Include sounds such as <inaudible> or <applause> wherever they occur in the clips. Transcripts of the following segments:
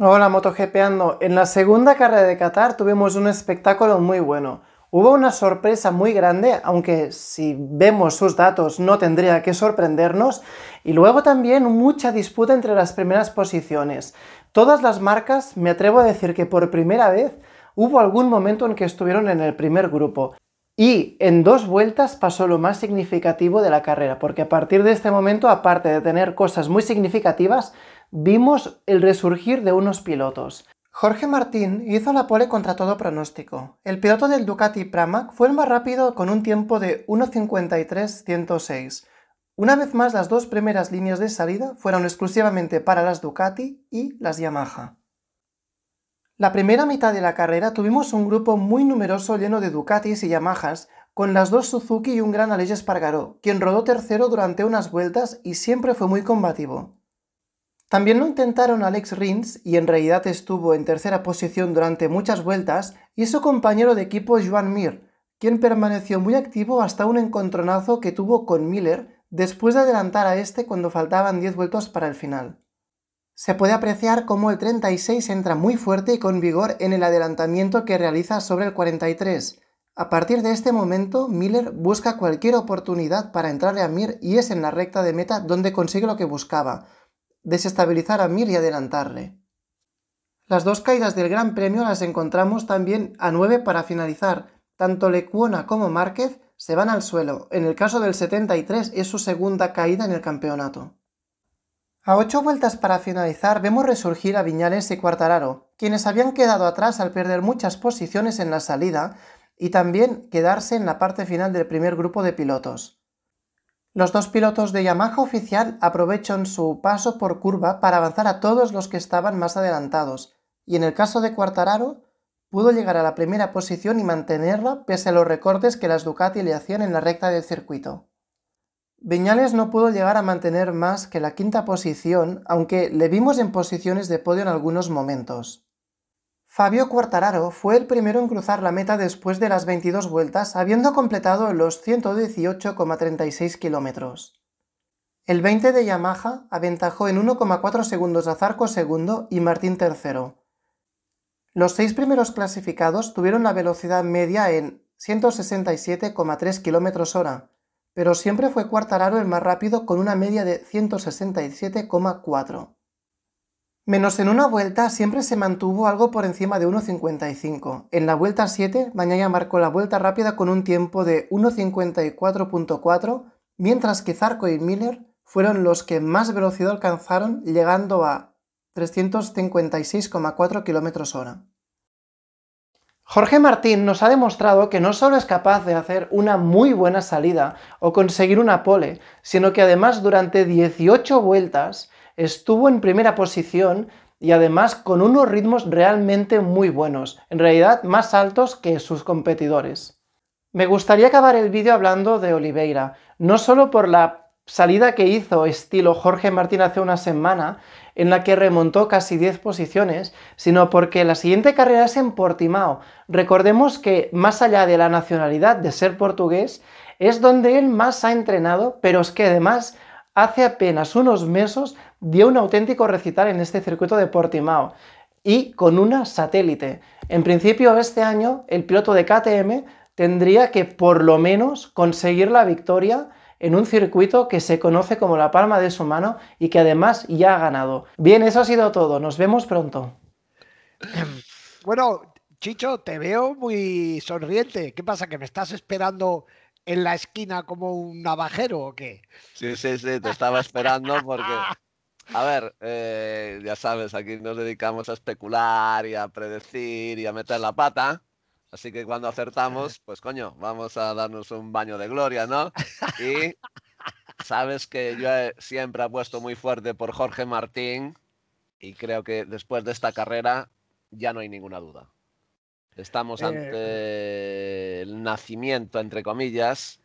Hola MotoGPando, en la segunda carrera de Qatar tuvimos un espectáculo muy bueno. Hubo una sorpresa muy grande, aunque si vemos sus datos no tendría que sorprendernos, y luego también mucha disputa entre las primeras posiciones. Todas las marcas, me atrevo a decir que por primera vez, hubo algún momento en que estuvieron en el primer grupo. Y en dos vueltas pasó lo más significativo de la carrera, porque a partir de este momento, aparte de tener cosas muy significativas, vimos el resurgir de unos pilotos. Jorge Martín hizo la pole contra todo pronóstico. El piloto del Ducati Pramac fue el más rápido con un tiempo de 1.53.106. Una vez más, las dos primeras líneas de salida fueron exclusivamente para las Ducati y las Yamaha. La primera mitad de la carrera tuvimos un grupo muy numeroso lleno de Ducatis y Yamahas, con las dos Suzuki y un gran Aleix Espargaró, quien rodó tercero durante unas vueltas y siempre fue muy combativo. También lo intentaron Alex Rins y en realidad estuvo en tercera posición durante muchas vueltas y su compañero de equipo Joan Mir, quien permaneció muy activo hasta un encontronazo que tuvo con Miller después de adelantar a este cuando faltaban 10 vueltas para el final. Se puede apreciar cómo el 36 entra muy fuerte y con vigor en el adelantamiento que realiza sobre el 43. A partir de este momento, Miller busca cualquier oportunidad para entrarle a Mir y es en la recta de meta donde consigue lo que buscaba, desestabilizar a Mir y adelantarle. Las dos caídas del Gran Premio las encontramos también a 9 para finalizar. Tanto Lecuona como Márquez se van al suelo. En el caso del 73 es su segunda caída en el campeonato. A ocho vueltas para finalizar vemos resurgir a Viñales y Cuartararo, quienes habían quedado atrás al perder muchas posiciones en la salida y también quedarse en la parte final del primer grupo de pilotos. Los dos pilotos de Yamaha oficial aprovechan su paso por curva para avanzar a todos los que estaban más adelantados, y en el caso de Quartararo, pudo llegar a la primera posición y mantenerla pese a los recortes que las Ducati le hacían en la recta del circuito. Viñales no pudo llegar a mantener más que la quinta posición, aunque le vimos en posiciones de podio en algunos momentos. Fabio Quartararo fue el primero en cruzar la meta después de las 22 vueltas, habiendo completado los 118,36 kilómetros. El 20 de Yamaha aventajó en 1,4 segundos a Zarco segundo y Martín tercero. Los seis primeros clasificados tuvieron la velocidad media en 167,3 kilómetros/ hora, pero siempre fue Quartararo el más rápido con una media de 167,4. Menos en una vuelta siempre se mantuvo algo por encima de 1.55. En la vuelta 7, mañana marcó la vuelta rápida con un tiempo de 1.54.4, mientras que Zarco y Miller fueron los que más velocidad alcanzaron, llegando a 356,4 km hora. Jorge Martín nos ha demostrado que no solo es capaz de hacer una muy buena salida o conseguir una pole, sino que además durante 18 vueltas estuvo en primera posición y además con unos ritmos realmente muy buenos, en realidad más altos que sus competidores. Me gustaría acabar el vídeo hablando de Oliveira, no solo por la salida que hizo estilo Jorge Martín hace una semana, en la que remontó casi 10 posiciones, sino porque la siguiente carrera es en Portimao. Recordemos que más allá de la nacionalidad de ser portugués, es donde él más ha entrenado, pero es que además hace apenas unos meses dio un auténtico recital en este circuito de Portimao y con una satélite. En principio este año el piloto de KTM tendría que por lo menos conseguir la victoria en un circuito que se conoce como la palma de su mano y que además ya ha ganado. Bien, eso ha sido todo. Nos vemos pronto. Bueno, Chicho, te veo muy sonriente. ¿Qué pasa? ¿Que me estás esperando en la esquina como un navajero o qué? Sí, sí, sí, te estaba esperando porque... A ver, eh, ya sabes, aquí nos dedicamos a especular y a predecir y a meter la pata. Así que cuando acertamos, <laughs> pues coño, vamos a darnos un baño de gloria, ¿no? Y sabes que yo he, siempre apuesto muy fuerte por Jorge Martín y creo que después de esta carrera ya no hay ninguna duda. Estamos eh, ante el nacimiento, entre comillas,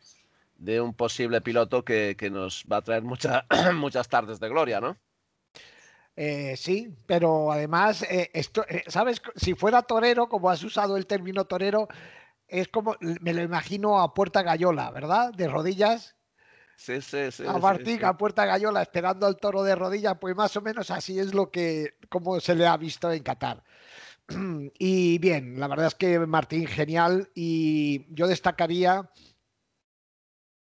de un posible piloto que, nos va a traer <clears throat> muchas tardes de gloria, ¿no? Eh, sí, pero además, eh, esto, ¿sabes? Si fuera torero, como has usado el término torero, es como, me lo imagino a Puerta Gallola, ¿verdad? De rodillas. Sí, sí, sí. A Martín, a Puerta Gallola, esperando al toro de rodillas, pues más o menos así es lo que, como se le ha visto en Qatar. <clears throat> Y bien, la verdad es que Martín, genial. Y yo destacaría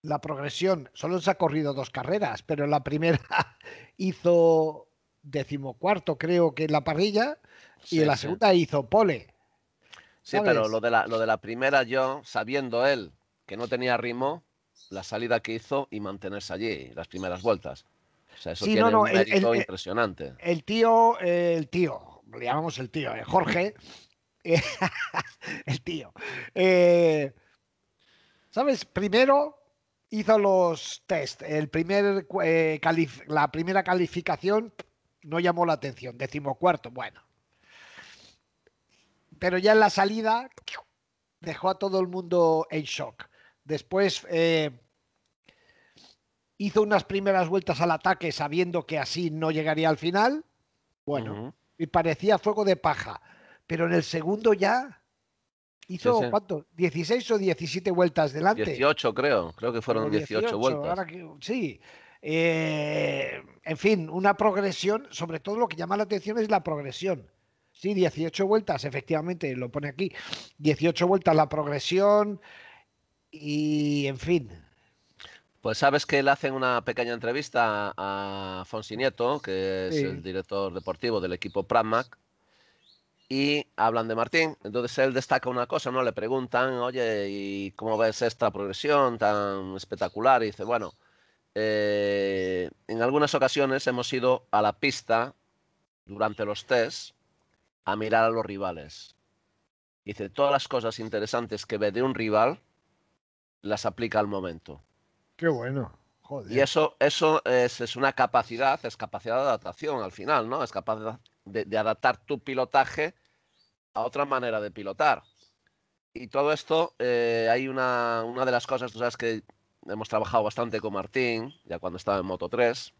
la progresión. Solo se ha corrido dos carreras, pero en la primera <laughs> hizo decimocuarto, creo que en la parrilla, y en la segunda hizo pole. Sí, pero lo de, la, primera, yo, sabiendo él que no tenía ritmo, la salida que hizo y mantenerse allí, las primeras vueltas. O sea, eso tiene un mérito impresionante. El tío, el tío, le llamamos el tío, eh, Jorge, eh, <laughs> el tío. Eh, ¿Sabes? Primero hizo los test. El primer, la primera calificación no llamó la atención. Decimocuarto, bueno. Pero ya en la salida dejó a todo el mundo en shock. Después hizo unas primeras vueltas al ataque sabiendo que así no llegaría al final. Bueno, y parecía fuego de paja. Pero en el segundo ya hizo, ¿cuánto? ¿16 o 17 vueltas delante? 18 creo, creo que fueron 18, vueltas. sí. Eh, en fin, una progresión, sobre todo lo que llama la atención es la progresión. Sí, 18 vueltas, efectivamente, lo pone aquí. 18 vueltas la progresión y, en fin, pues sabes que le hacen una pequeña entrevista a Fonsi Nieto, que es el director deportivo del equipo Pramac, y hablan de Martín. Entonces él destaca una cosa, ¿no? Le preguntan, oye, ¿y cómo ves esta progresión tan espectacular? Y dice, bueno, eh, en algunas ocasiones hemos ido a la pista durante los test a mirar a los rivales. Dice, todas las cosas interesantes que ve de un rival las aplica al momento. Qué bueno. Y eso, es, una capacidad, es capacidad de adaptación al final, ¿no? Es capaz de, adaptar tu pilotaje a otra manera de pilotar. Y todo esto, eh, hay una, de las cosas, tú sabes que hemos trabajado bastante con Martín, ya cuando estaba en Moto 3,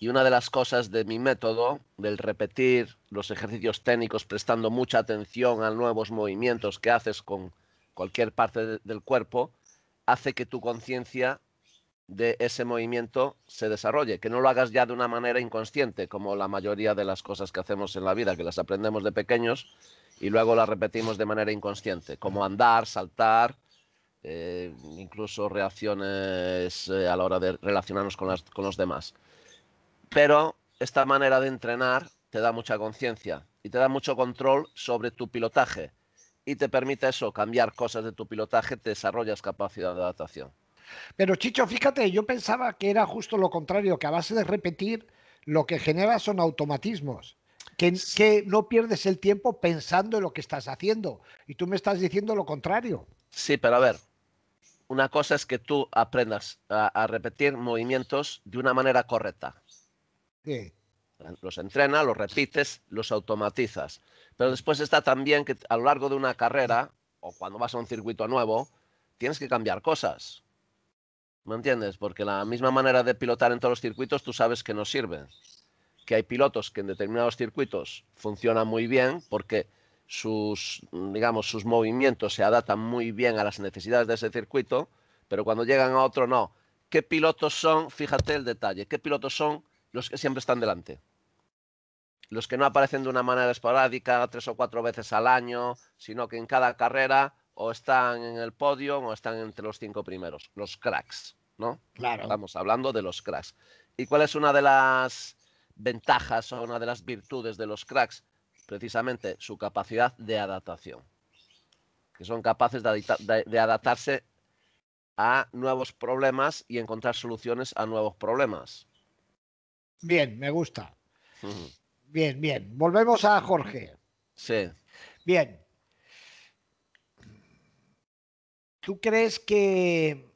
y una de las cosas de mi método, del repetir los ejercicios técnicos prestando mucha atención a nuevos movimientos que haces con cualquier parte del cuerpo, hace que tu conciencia de ese movimiento se desarrolle, que no lo hagas ya de una manera inconsciente, como la mayoría de las cosas que hacemos en la vida, que las aprendemos de pequeños y luego las repetimos de manera inconsciente, como andar, saltar, eh, incluso reacciones eh, a la hora de relacionarnos con los demás. Pero esta manera de entrenar te da mucha conciencia y te da mucho control sobre tu pilotaje y te permite eso, cambiar cosas de tu pilotaje, te desarrollas capacidad de adaptación. Pero Chicho, fíjate, yo pensaba que era justo lo contrario, que a base de repetir lo que genera son automatismos. Que, que, no pierdes el tiempo pensando en lo que estás haciendo. Y tú me estás diciendo lo contrario. Sí, pero a ver, una cosa es que tú aprendas a, repetir movimientos de una manera correcta. Sí los entrena, los repites, los automatizas. Pero después está también que a lo largo de una carrera o cuando vas a un circuito nuevo, tienes que cambiar cosas. ¿Me entiendes? Porque la misma manera de pilotar en todos los circuitos tú sabes que no sirve. Que hay pilotos que en determinados circuitos funcionan muy bien porque sus, digamos, sus movimientos se adaptan muy bien a las necesidades de ese circuito, pero cuando llegan a otro no. ¿Qué pilotos son? Fíjate el detalle. ¿Qué pilotos son los que siempre están delante? los que no aparecen de una manera esporádica tres o cuatro veces al año, sino que en cada carrera o están en el podio o están entre los cinco primeros, los cracks, ¿no? Claro. Estamos hablando de los cracks. ¿Y cuál es una de las ventajas o una de las virtudes de los cracks? Precisamente su capacidad de adaptación, que son capaces de, adaptarse a nuevos problemas y encontrar soluciones a nuevos problemas. Bien, me gusta. Bien, bien. Volvemos a Jorge. Sí. Bien. ¿Tú crees que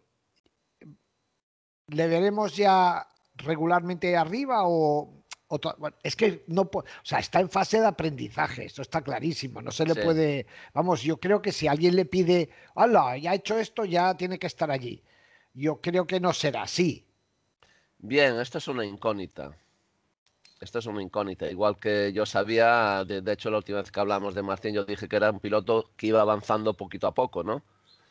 le veremos ya regularmente arriba o, es que no, o sea, está en fase de aprendizaje, eso está clarísimo, no se le puede, vamos, yo creo que si alguien le pide, hola, ya ha hecho esto, ya tiene que estar allí. Yo creo que no será así. Bien, esta es una incógnita esto es una incógnita. Igual que yo sabía, de, hecho, la última vez que hablamos de Martín, yo dije que era un piloto que iba avanzando poquito a poco, ¿no?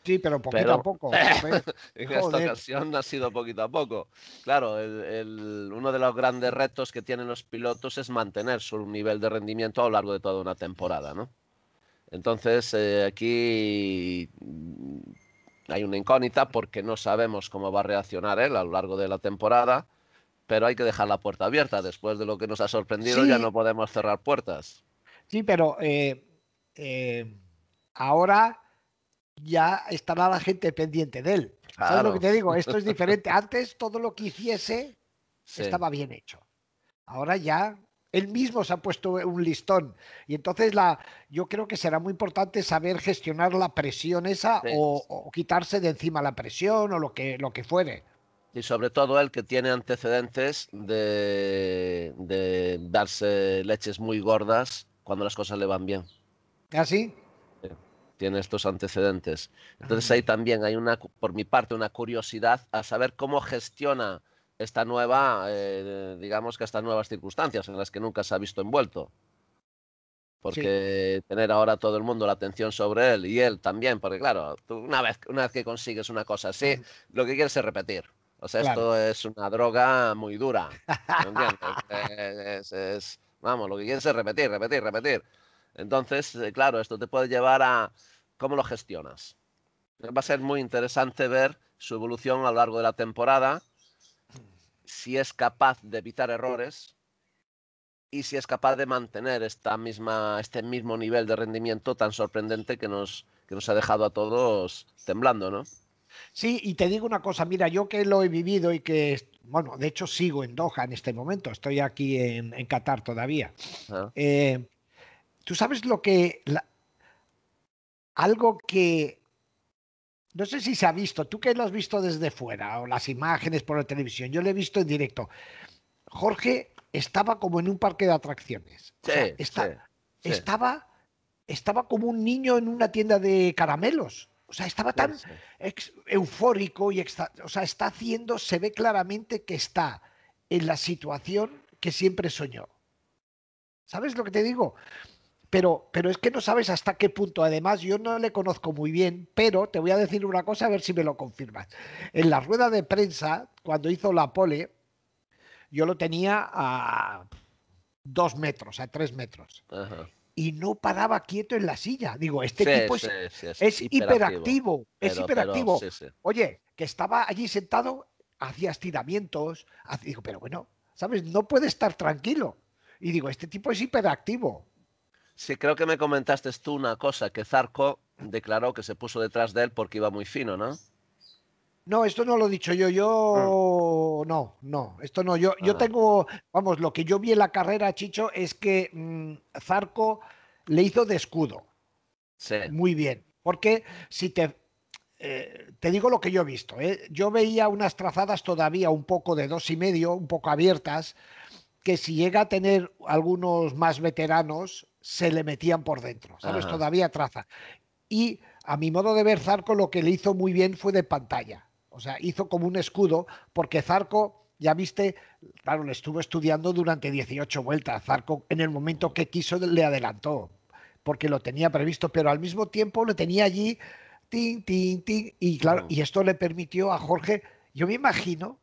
Sí, pero poquito a poco. <laughs> <laughs> en esta ocasión ha sido poquito a poco. Claro, uno de los grandes retos que tienen los pilotos es mantener su nivel de rendimiento a lo largo de toda una temporada, ¿no? Entonces, eh, aquí mm, hay una incógnita porque no sabemos cómo va a reaccionar él a lo largo de la temporada pero hay que dejar la puerta abierta. Después de lo que nos ha sorprendido, ya no podemos cerrar puertas. Sí, pero eh, eh, ahora ya estará la gente pendiente de él. lo que te digo? Esto es diferente. <laughs> Antes todo lo que hiciese estaba bien hecho. Ahora ya él mismo se ha puesto un listón. Y entonces la, yo creo que será muy importante saber gestionar la presión esa o, quitarse de encima la presión o lo que, lo que fuere y sobre todo el que tiene antecedentes de, darse leches muy gordas cuando las cosas le van bien. ¿Casi? ¿Ah, sí? Tiene estos antecedentes. Entonces ah. ahí también hay una, por mi parte, una curiosidad a saber cómo gestiona esta nueva, eh, digamos que estas nuevas circunstancias en las que nunca se ha visto envuelto. Porque tener ahora todo el mundo la atención sobre él y él también, porque claro, una, vez, una vez que consigues una cosa así, lo que quieres es repetir esto es una droga muy dura. <laughs> Eh, es, vamos, lo que quieres es repetir, repetir, repetir. Entonces, eh, claro, esto te puede llevar a cómo lo gestionas. Va a ser muy interesante ver su evolución a lo largo de la temporada, si es capaz de evitar errores y si es capaz de mantener esta misma, este mismo nivel de rendimiento tan sorprendente que nos, que nos ha dejado a todos temblando, ¿no? Sí, y te digo una cosa, mira, yo que lo he vivido y que, bueno, de hecho sigo en Doha en este momento, estoy aquí en, en Qatar todavía. Ah. Eh, tú sabes lo que... algo que... No sé si se ha visto, tú que lo has visto desde fuera o las imágenes por la televisión, yo lo he visto en directo. Jorge estaba como en un parque de atracciones. Sí, Estaba, estaba como un niño en una tienda de caramelos. O sea, estaba tan eufórico y o sea, está haciendo, se ve claramente que está en la situación que siempre soñó. ¿Sabes lo que te digo? Pero, pero es que no sabes hasta qué punto. Además, yo no le conozco muy bien, pero te voy a decir una cosa a ver si me lo confirmas. En la rueda de prensa, cuando hizo la pole, yo lo tenía a dos metros, a tres metros. Ajá y no paraba quieto en la silla. Digo, este tipo es, hiperactivo, es hiperactivo. Oye, que estaba allí sentado, hacía estiramientos, digo, pero bueno, ¿sabes? No puede estar tranquilo. Y digo, este tipo es hiperactivo. Sí, creo que me comentaste tú una cosa, que Zarco declaró que se puso detrás de él porque iba muy fino, ¿no? No, esto no lo he dicho yo, yo ah. no, no, esto no, yo, yo ah. tengo, vamos, lo que yo vi en la carrera, Chicho, es que mm, Zarco le hizo de escudo. Sí. Muy bien, porque si te, eh, te digo lo que yo he visto, eh, yo veía unas trazadas todavía un poco de dos y medio, un poco abiertas, que si llega a tener algunos más veteranos, se le metían por dentro, ¿sabes? Todavía traza. Y a mi modo de ver, Zarco lo que le hizo muy bien fue de pantalla. O sea, hizo como un escudo, porque Zarco ya viste, claro, le estuvo estudiando durante 18 vueltas. Zarco, en el momento que quiso, le adelantó, porque lo tenía previsto, pero al mismo tiempo lo tenía allí, tin, tin, y claro, y esto le permitió a Jorge, yo me imagino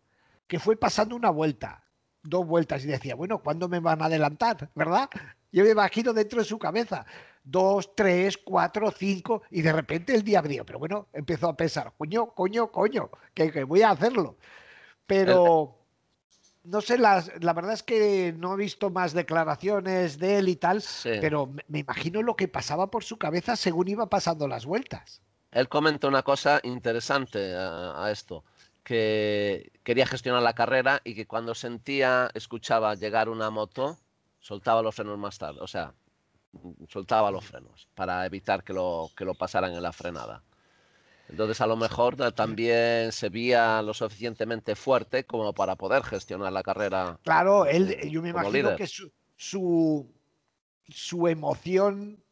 que fue pasando una vuelta, dos vueltas, y decía, bueno, ¿cuándo me van a adelantar? ¿Verdad? Yo me imagino dentro de su cabeza dos, tres, cuatro, cinco, y de repente el día abrió. Pero bueno, empezó a pensar, coño, coño, coño, que, voy a hacerlo. Pero no sé, la verdad es que no he visto más declaraciones de él y tal, pero me, imagino lo que pasaba por su cabeza según iba pasando las vueltas. Él comentó una cosa interesante a, a esto que quería gestionar la carrera y que cuando sentía, escuchaba llegar una moto, soltaba los frenos más tarde. O sea, soltaba los frenos para evitar que lo, que lo pasaran en la frenada. Entonces a lo mejor también se veía lo suficientemente fuerte como para poder gestionar la carrera. Claro, él, eh, yo me imagino que su, su, emoción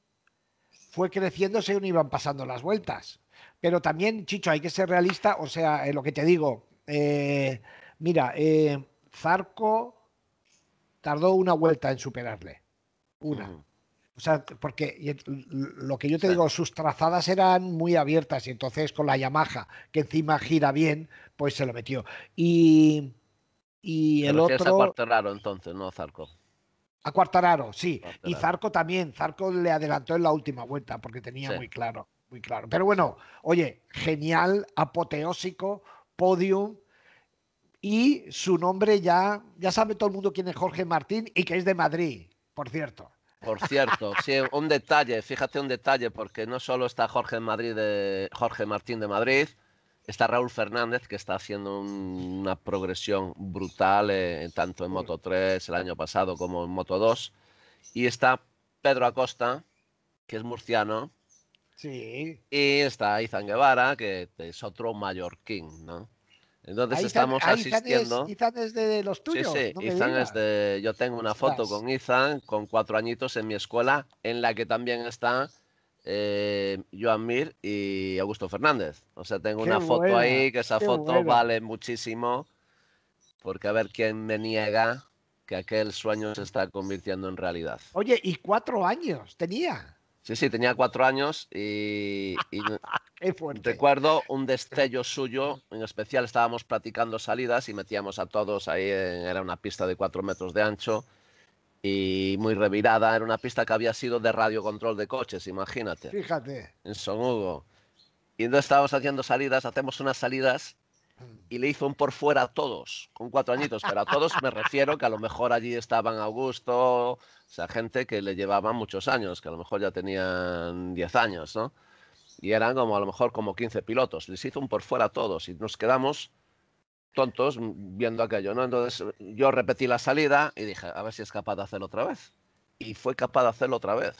fue creciendo según iban pasando las vueltas. Pero también, Chicho, hay que ser realista, o sea, eh, lo que te digo, eh, mira, Zarco tardó una vuelta en superarle. Una. O sea, porque lo que yo te digo, sus trazadas eran muy abiertas y entonces con la Yamaha, que encima gira bien, pues se lo metió. Y, y el Pero otro... Cuartararo entonces, no Zarco. A Cuartararo, sí. Y Zarco también. Zarco le adelantó en la última vuelta porque tenía muy claro, muy claro. Pero bueno, oye, genial, apoteósico, podium y su nombre ya, ya sabe todo el mundo quién es Jorge Martín y que es de Madrid, por cierto. Por cierto, sí, un detalle, fíjate un detalle, porque no solo está Jorge, Madrid Jorge Martín de Madrid, está Raúl Fernández, que está haciendo una progresión brutal, eh, tanto en Moto 3 el año pasado como en Moto 2. Y está Pedro Acosta, que es murciano. Sí. Y está Izan Guevara, que es otro mallorquín, ¿no? Entonces estamos asistiendo. Ethan es, de los tuyos. Sí, sí. es de. Yo tengo una foto con Izan, con cuatro añitos en mi escuela, en la que también está eh, Joan Mir y Augusto Fernández. O sea, tengo una foto ahí que esa foto vale muchísimo, porque a ver quién me niega que aquel sueño se está convirtiendo en realidad. Oye, y cuatro años tenía. Sí, sí, tenía cuatro años y, <laughs> recuerdo un <laughs> destello suyo, en especial estábamos practicando salidas y metíamos a todos ahí, era una pista de cuatro metros de ancho y muy revirada, era una pista que había sido de radio control de coches, imagínate. Fíjate. En Son Hugo. Y no estábamos haciendo salidas, hacemos unas salidas y le hizo un por fuera a todos, con cuatro añitos, pero a todos me refiero que a lo mejor allí estaban Augusto, o sea, gente que le llevaban muchos años, que a lo mejor ya tenían diez años, ¿no? Y eran como a lo mejor como 15 pilotos, les hizo un por fuera a todos y nos quedamos tontos viendo aquello, ¿no? Entonces yo repetí la salida y dije, a ver si es capaz de hacerlo otra vez. Y fue capaz de hacerlo otra vez.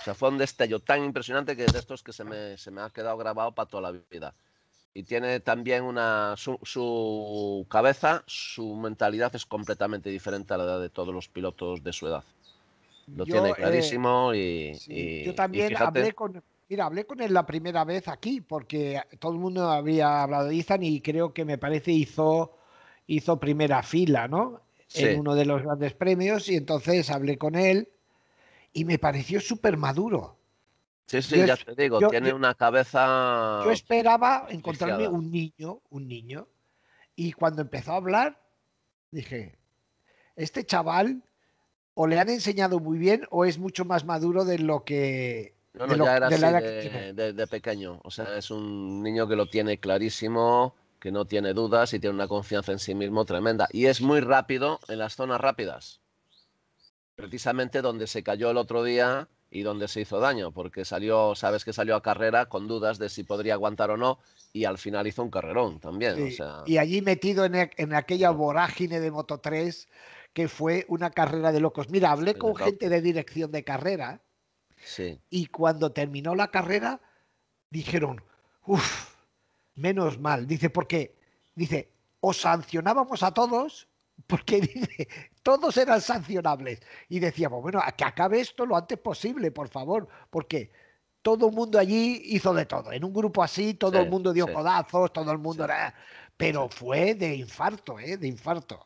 O sea, fue un destello tan impresionante que de estos que se me, se me ha quedado grabado para toda la vida y tiene también una su, cabeza, su mentalidad es completamente diferente a la de todos los pilotos de su edad. Lo tiene eh, clarísimo y, yo también hablé con mira hablé con él la primera vez aquí porque todo el mundo había hablado de Izan y creo que me parece hizo hizo primera fila, ¿no? En uno de los grandes premios y entonces hablé con él y me pareció súper maduro. Sí, sí, ya te digo, tiene una cabeza. Yo esperaba encontrarme un niño, un niño, y cuando empezó a hablar, dije, este chaval o le han enseñado muy bien o es mucho más maduro de lo que... No, no, ya era así de, pequeño. O sea, es un niño que lo tiene clarísimo, que no tiene dudas y tiene una confianza en sí mismo tremenda. Y es muy rápido en las zonas rápidas. Precisamente donde se cayó el otro día, y donde se hizo daño, porque salió, sabes que salió a carrera con dudas de si podría aguantar o no, y al final hizo un carrerón también. Y allí metido en, e, aquella vorágine de Moto 3, que fue una carrera de locos. Mira, hablé con gente de dirección de carrera, y cuando terminó la carrera, dijeron, uff, menos mal, dice, porque, dice, os sancionábamos a todos <laughs> porque dice, todos eran sancionables. Y decíamos, bueno, que acabe esto lo antes posible, por favor, porque todo el mundo allí hizo de todo. En un grupo así, todo el mundo dio codazos, todo el mundo... Era... Pero fue de infarto, ¿eh? De infarto.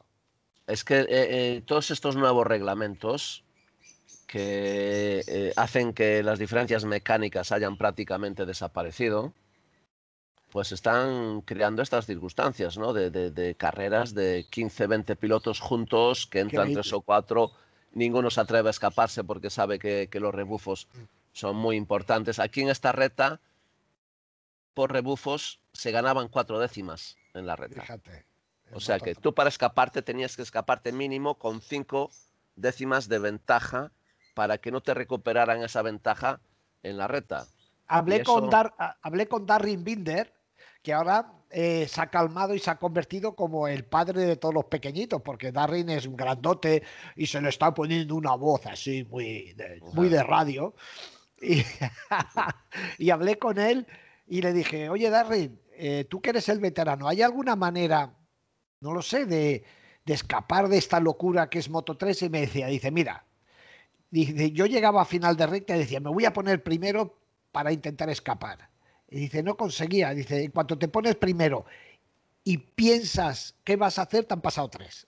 Es que eh, eh, todos estos nuevos reglamentos que eh, hacen que las diferencias mecánicas hayan prácticamente desaparecido, pues están creando estas circunstancias, ¿no? De, carreras de 15, 20 pilotos juntos, que entran tres o cuatro, ninguno se atreve a escaparse porque sabe que, los rebufos mm. son muy importantes. Aquí en esta reta, por rebufos, se ganaban cuatro décimas en la reta. Fíjate. O sea que tú para escaparte tenías que escaparte mínimo con cinco décimas de ventaja para que no te recuperaran esa ventaja en la reta. Hablé, con, Dar, hablé con Darren Binder, que ahora eh, se ha calmado y se ha convertido como el padre de todos los pequeñitos, porque Darwin es un grandote y se le está poniendo una voz así muy de, muy de radio. <laughs> Y, hablé con él y le dije, oye Darwin, eh, tú que eres el veterano, ¿hay alguna manera, no lo sé, de, escapar de esta locura que es Moto 3? Y me decía, dice, mira, yo llegaba a final de recta y decía, me voy a poner primero para intentar escapar y dice, no conseguía. Dice, cuando te pones primero y piensas qué vas a hacer, te han pasado tres.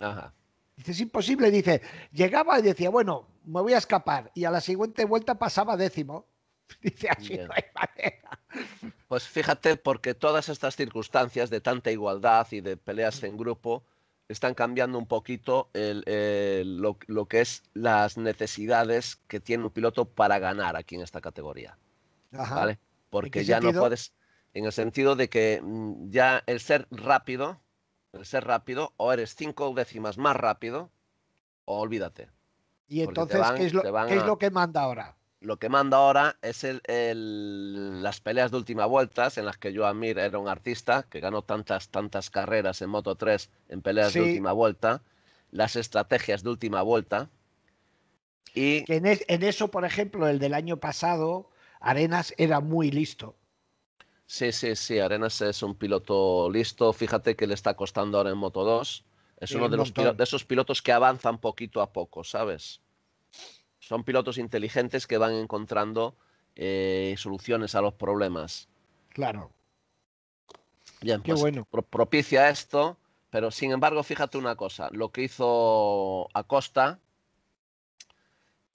Ajá. Dice, es imposible. Dice, llegaba y decía, bueno, me voy a escapar. Y a la siguiente vuelta pasaba décimo. <laughs> Dice, así no hay manera. Pues fíjate, porque todas estas circunstancias de tanta igualdad y de peleas en grupo están cambiando un poquito eh, lo, que es las necesidades que tiene un piloto para ganar aquí en esta categoría. Ajá porque ya no puedes, en el sentido de que mm, ya el ser rápido, el ser rápido, o eres cinco décimas más rápido, o olvídate. Y entonces, ¿qué, es lo, que manda ahora? lo que manda ahora es el, las peleas de última vuelta en las que yo Mir era un artista que ganó tantas, tantas carreras en Moto 3 en peleas de última vuelta, las estrategias de última vuelta. Y en, eso, por ejemplo, el del año pasado, Arenas era muy listo. Sí, sí, sí, Arenas es un piloto listo. Fíjate que le está costando ahora en Moto 2. Es uno de, esos pilotos que avanzan poquito a poco, ¿sabes? Son pilotos inteligentes que van encontrando eh, soluciones a los problemas. Claro. Bien, pues, bueno. propicia esto, pero sin embargo, fíjate una cosa, lo que hizo Acosta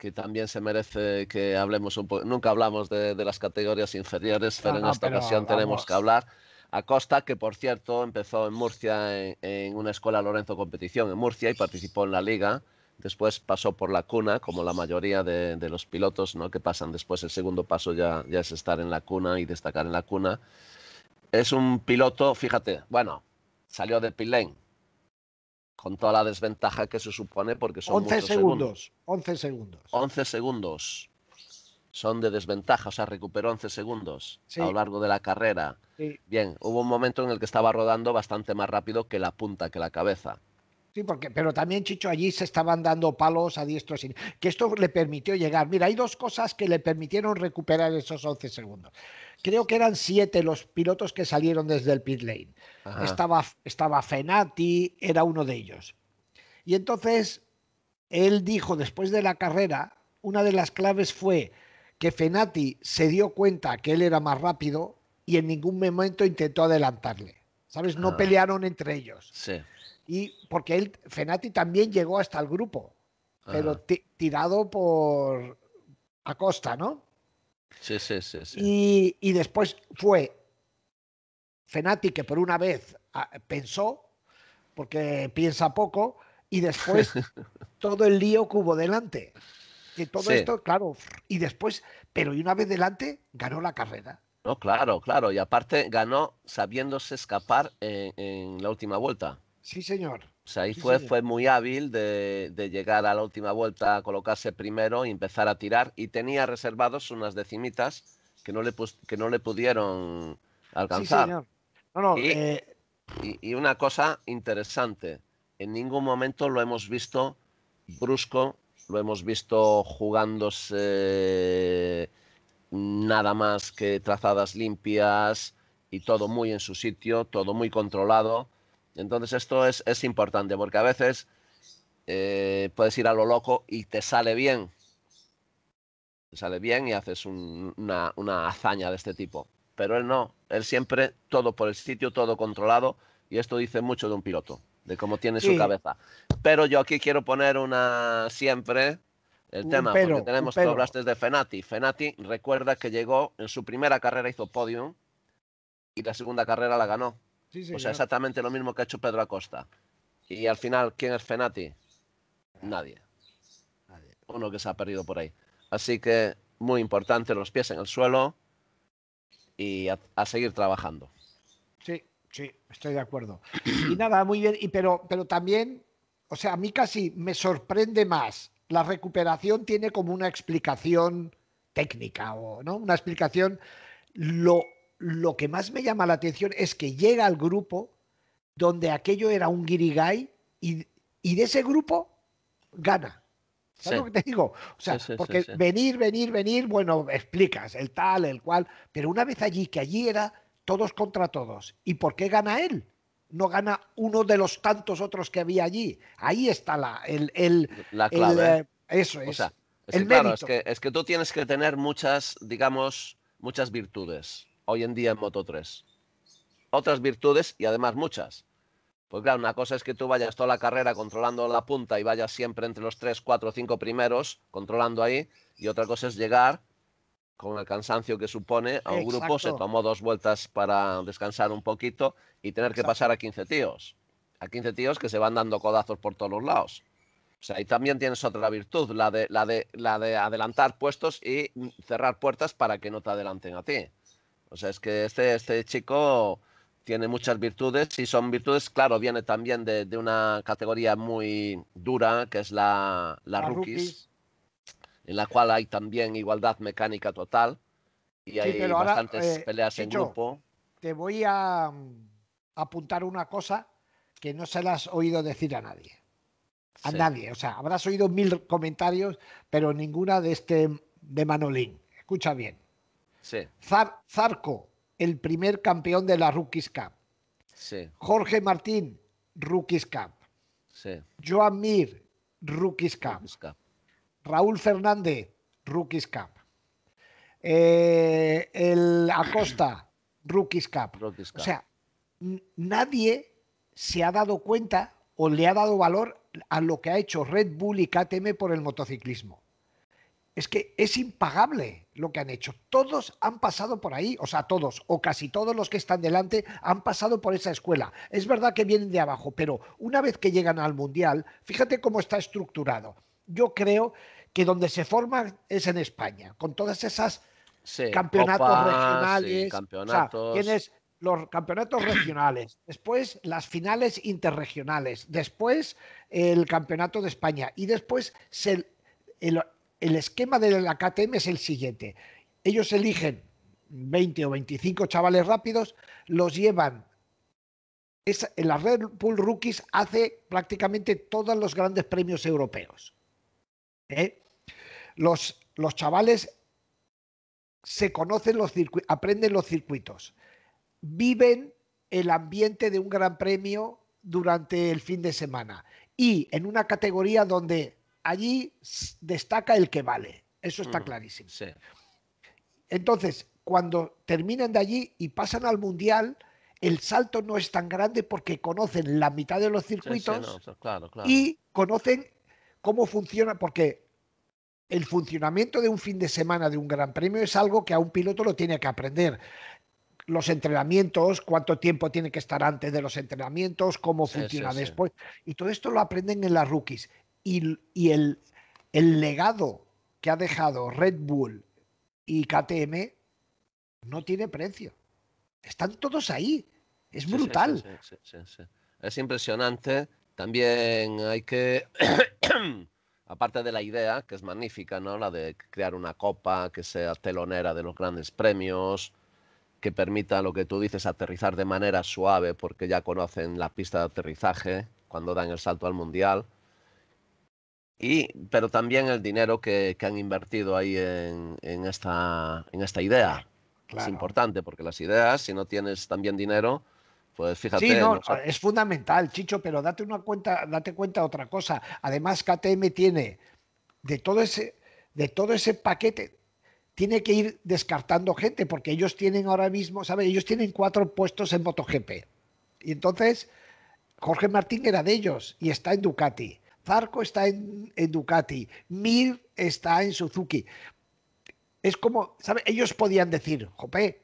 que también se merece que hablemos un poco. Nunca hablamos de, las categorías inferiores, pero en esta ocasión tenemos que hablar. Acosta, que por cierto empezó en Murcia en, una escuela Lorenzo Competición en Murcia y participó en la liga. Después pasó por la cuna, como la mayoría de, los pilotos ¿no? que pasan después. El segundo paso ya, ya es estar en la cuna y destacar en la cuna. Es un piloto, fíjate, bueno, salió de Pilén, con toda la desventaja que se supone porque son 11 segundos, 11 segundos. 11 segundos. Son de desventaja, o sea, recuperó 11 segundos a lo largo de la carrera. Bien, hubo un momento en el que estaba rodando bastante más rápido que la punta, que la cabeza. Sí, porque, pero también, Chicho, allí se estaban dando palos a diestro sin. que esto le permitió llegar. Mira, hay dos cosas que le permitieron recuperar esos 11 segundos. Creo que eran siete los pilotos que salieron desde el pit lane. Estaba, Fenati, era uno de ellos. Y entonces él dijo después de la carrera, una de las claves fue que Fenati se dio cuenta que él era más rápido y en ningún momento intentó adelantarle. ¿Sabes? No ah. pelearon entre ellos. Sí y porque él, Fenati también llegó hasta el grupo, pero tirado por Acosta, ¿no? Sí, sí, sí. Y, después fue Fenati que por una vez ah, pensó, porque piensa poco, y después <laughs> todo el lío que hubo delante. y todo esto, claro, y después, pero y una vez delante, ganó la carrera. No, claro, claro, y aparte ganó sabiéndose escapar en la última vuelta. Sí, señor. ahí fue, fue muy hábil de, llegar a la última vuelta, a colocarse primero y empezar a tirar. Y tenía reservados unas decimitas que no le, que no le pudieron alcanzar. Sí, señor. Eh, y, una cosa interesante, en ningún momento lo hemos visto brusco, lo hemos visto jugándose nada más que trazadas limpias y todo muy en su sitio, todo muy controlado entonces esto es, es importante porque a veces eh, puedes ir a lo loco y te sale bien. Te sale bien y haces una, una hazaña de este tipo. Pero él no, él siempre todo por el sitio, todo controlado y esto dice mucho de un piloto, de cómo tiene su cabeza. Pero yo aquí quiero poner una siempre el tema, porque tenemos, que hablar de Fenati. Fenati recuerda que llegó en su primera carrera, hizo podium y la segunda carrera la ganó o sea, exactamente lo mismo que ha hecho Pedro Acosta. Y al final, ¿quién es Fenati? Nadie. Uno que se ha perdido por ahí. Así que muy importante los pies en el suelo y a, a seguir trabajando. Sí, sí, estoy de acuerdo. Y <clears throat> nada, muy bien, y pero, pero también, o sea, a mí casi me sorprende más. La recuperación tiene como una explicación técnica o no una explicación lo lo que más me llama la atención es que llega al grupo donde aquello era un guirigay y, de ese grupo gana. ¿Sabes lo que te digo? O sea, porque venir, venir, venir, bueno, explicas el tal, el cual, pero una vez allí, que allí era todos contra todos. ¿Y por qué gana él? No gana uno de los tantos otros que había allí. Ahí está la, el, clave. eso es. que, es que tú tienes que tener muchas, digamos, muchas virtudes hoy en día en Moto 3. Otras virtudes y además muchas. Pues claro, una cosa es que tú vayas toda la carrera controlando la punta y vayas siempre entre los 3, 4, 5 primeros, controlando ahí, y otra cosa es llegar con el cansancio que supone a un grupo, se tomó dos vueltas para descansar un poquito y tener que pasar a 15 tíos. A 15 tíos que se van dando codazos por todos los lados. O sea, ahí también tienes otra virtud, la de, la la de adelantar puestos y cerrar puertas para que no te adelanten a ti. O sea, es que este, este chico tiene muchas virtudes y son virtudes, claro, viene también de, una categoría muy dura, que es la, la, rookies, en la cual hay también igualdad mecánica total y hay bastantes eh, peleas en grupo. Te voy a mm, apuntar una cosa que no se las has oído decir a nadie. A nadie, o sea, habrás oído mil comentarios, pero ninguna de este de Manolín. Escucha bien. Zarco, el primer campeón de la Rookies Cup. Jorge Martín, Rookies Cup. Sí. Joan Mir, Rookies Cup. Raúl Fernández, Rookies Cup. Eh, el Acosta, <clears throat> Rookies Cup. Rookies Cup. O sea, nadie se ha dado cuenta o le ha dado valor a lo que ha hecho Red Bull y KTM por el motociclismo. Es que es impagable lo que han hecho. Todos han pasado por ahí, o sea, todos o casi todos los que están delante han pasado por esa escuela. Es verdad que vienen de abajo, pero una vez que llegan al Mundial, fíjate cómo está estructurado. Yo creo que donde se forma es en España, con todas esas campeonatos regionales. tienes los campeonatos regionales, después las finales interregionales, después el campeonato de España y después el, el esquema del la es el siguiente. Ellos eligen 20 o 25 chavales rápidos, los llevan. Es, la Red Bull Rookies hace prácticamente todos los grandes premios europeos. ¿eh? Los, los chavales se conocen los circuitos, aprenden los circuitos, viven el ambiente de un gran premio durante el fin de semana y en una categoría donde allí destaca el que vale. Eso está mm, clarísimo. Entonces, cuando terminan de allí y pasan al Mundial, el salto no es tan grande porque conocen la mitad de los circuitos y conocen cómo funciona, porque el funcionamiento de un fin de semana de un gran premio es algo que a un piloto lo tiene que aprender. Los entrenamientos, cuánto tiempo tiene que estar antes de los entrenamientos, cómo funciona después. Y todo esto lo aprenden en las rookies y, el, legado que ha dejado Red Bull y KTM no tiene precio. Están todos ahí. Es brutal. es impresionante. También hay que, <coughs> aparte de la idea, que es magnífica, ¿no? La de crear una copa que sea telonera de los grandes premios, que permita lo que tú dices, aterrizar de manera suave, porque ya conocen la pista de aterrizaje cuando dan el salto al mundial y, pero también el dinero que, han invertido ahí en, esta, en esta idea. Es importante porque las ideas, si no tienes también dinero, pues fíjate. Sí, es fundamental, Chicho, pero date una cuenta, date cuenta otra cosa. Además, KTM tiene de todo ese, de todo ese paquete, tiene que ir descartando gente, porque ellos tienen ahora mismo, ¿sabes? Ellos tienen cuatro puestos en MotoGP. Y entonces, Jorge Martín era de ellos y está en Ducati. Zarco está en, Ducati, Mir está en Suzuki. Es como, ¿sabes? Ellos podían decir, Jope,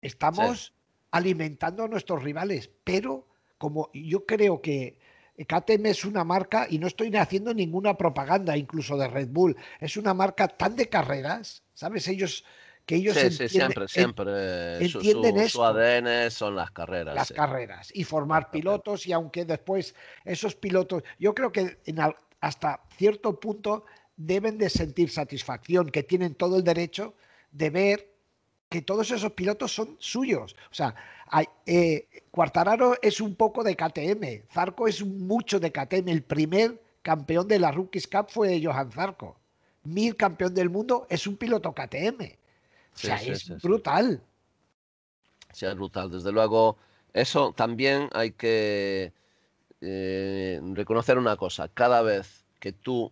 estamos alimentando a nuestros rivales, pero como yo creo que KTM es una marca, y no estoy haciendo ninguna propaganda incluso de Red Bull, es una marca tan de carreras, ¿sabes? Ellos que ellos entienden, sí, siempre, siempre eh, su, ADN son las carreras. Las carreras y formar pilotos y aunque después esos pilotos, yo creo que en hasta cierto punto deben de sentir satisfacción, que tienen todo el derecho de ver que todos esos pilotos son suyos. O sea, hay, eh, Quartararo es un poco de KTM, Zarco es mucho de KTM, el primer campeón de la Rookies Cup fue Johan Zarco. mil campeón del mundo es un piloto KTM o sea, es brutal. es brutal. Desde luego, eso también hay que eh, reconocer una cosa. Cada vez que tú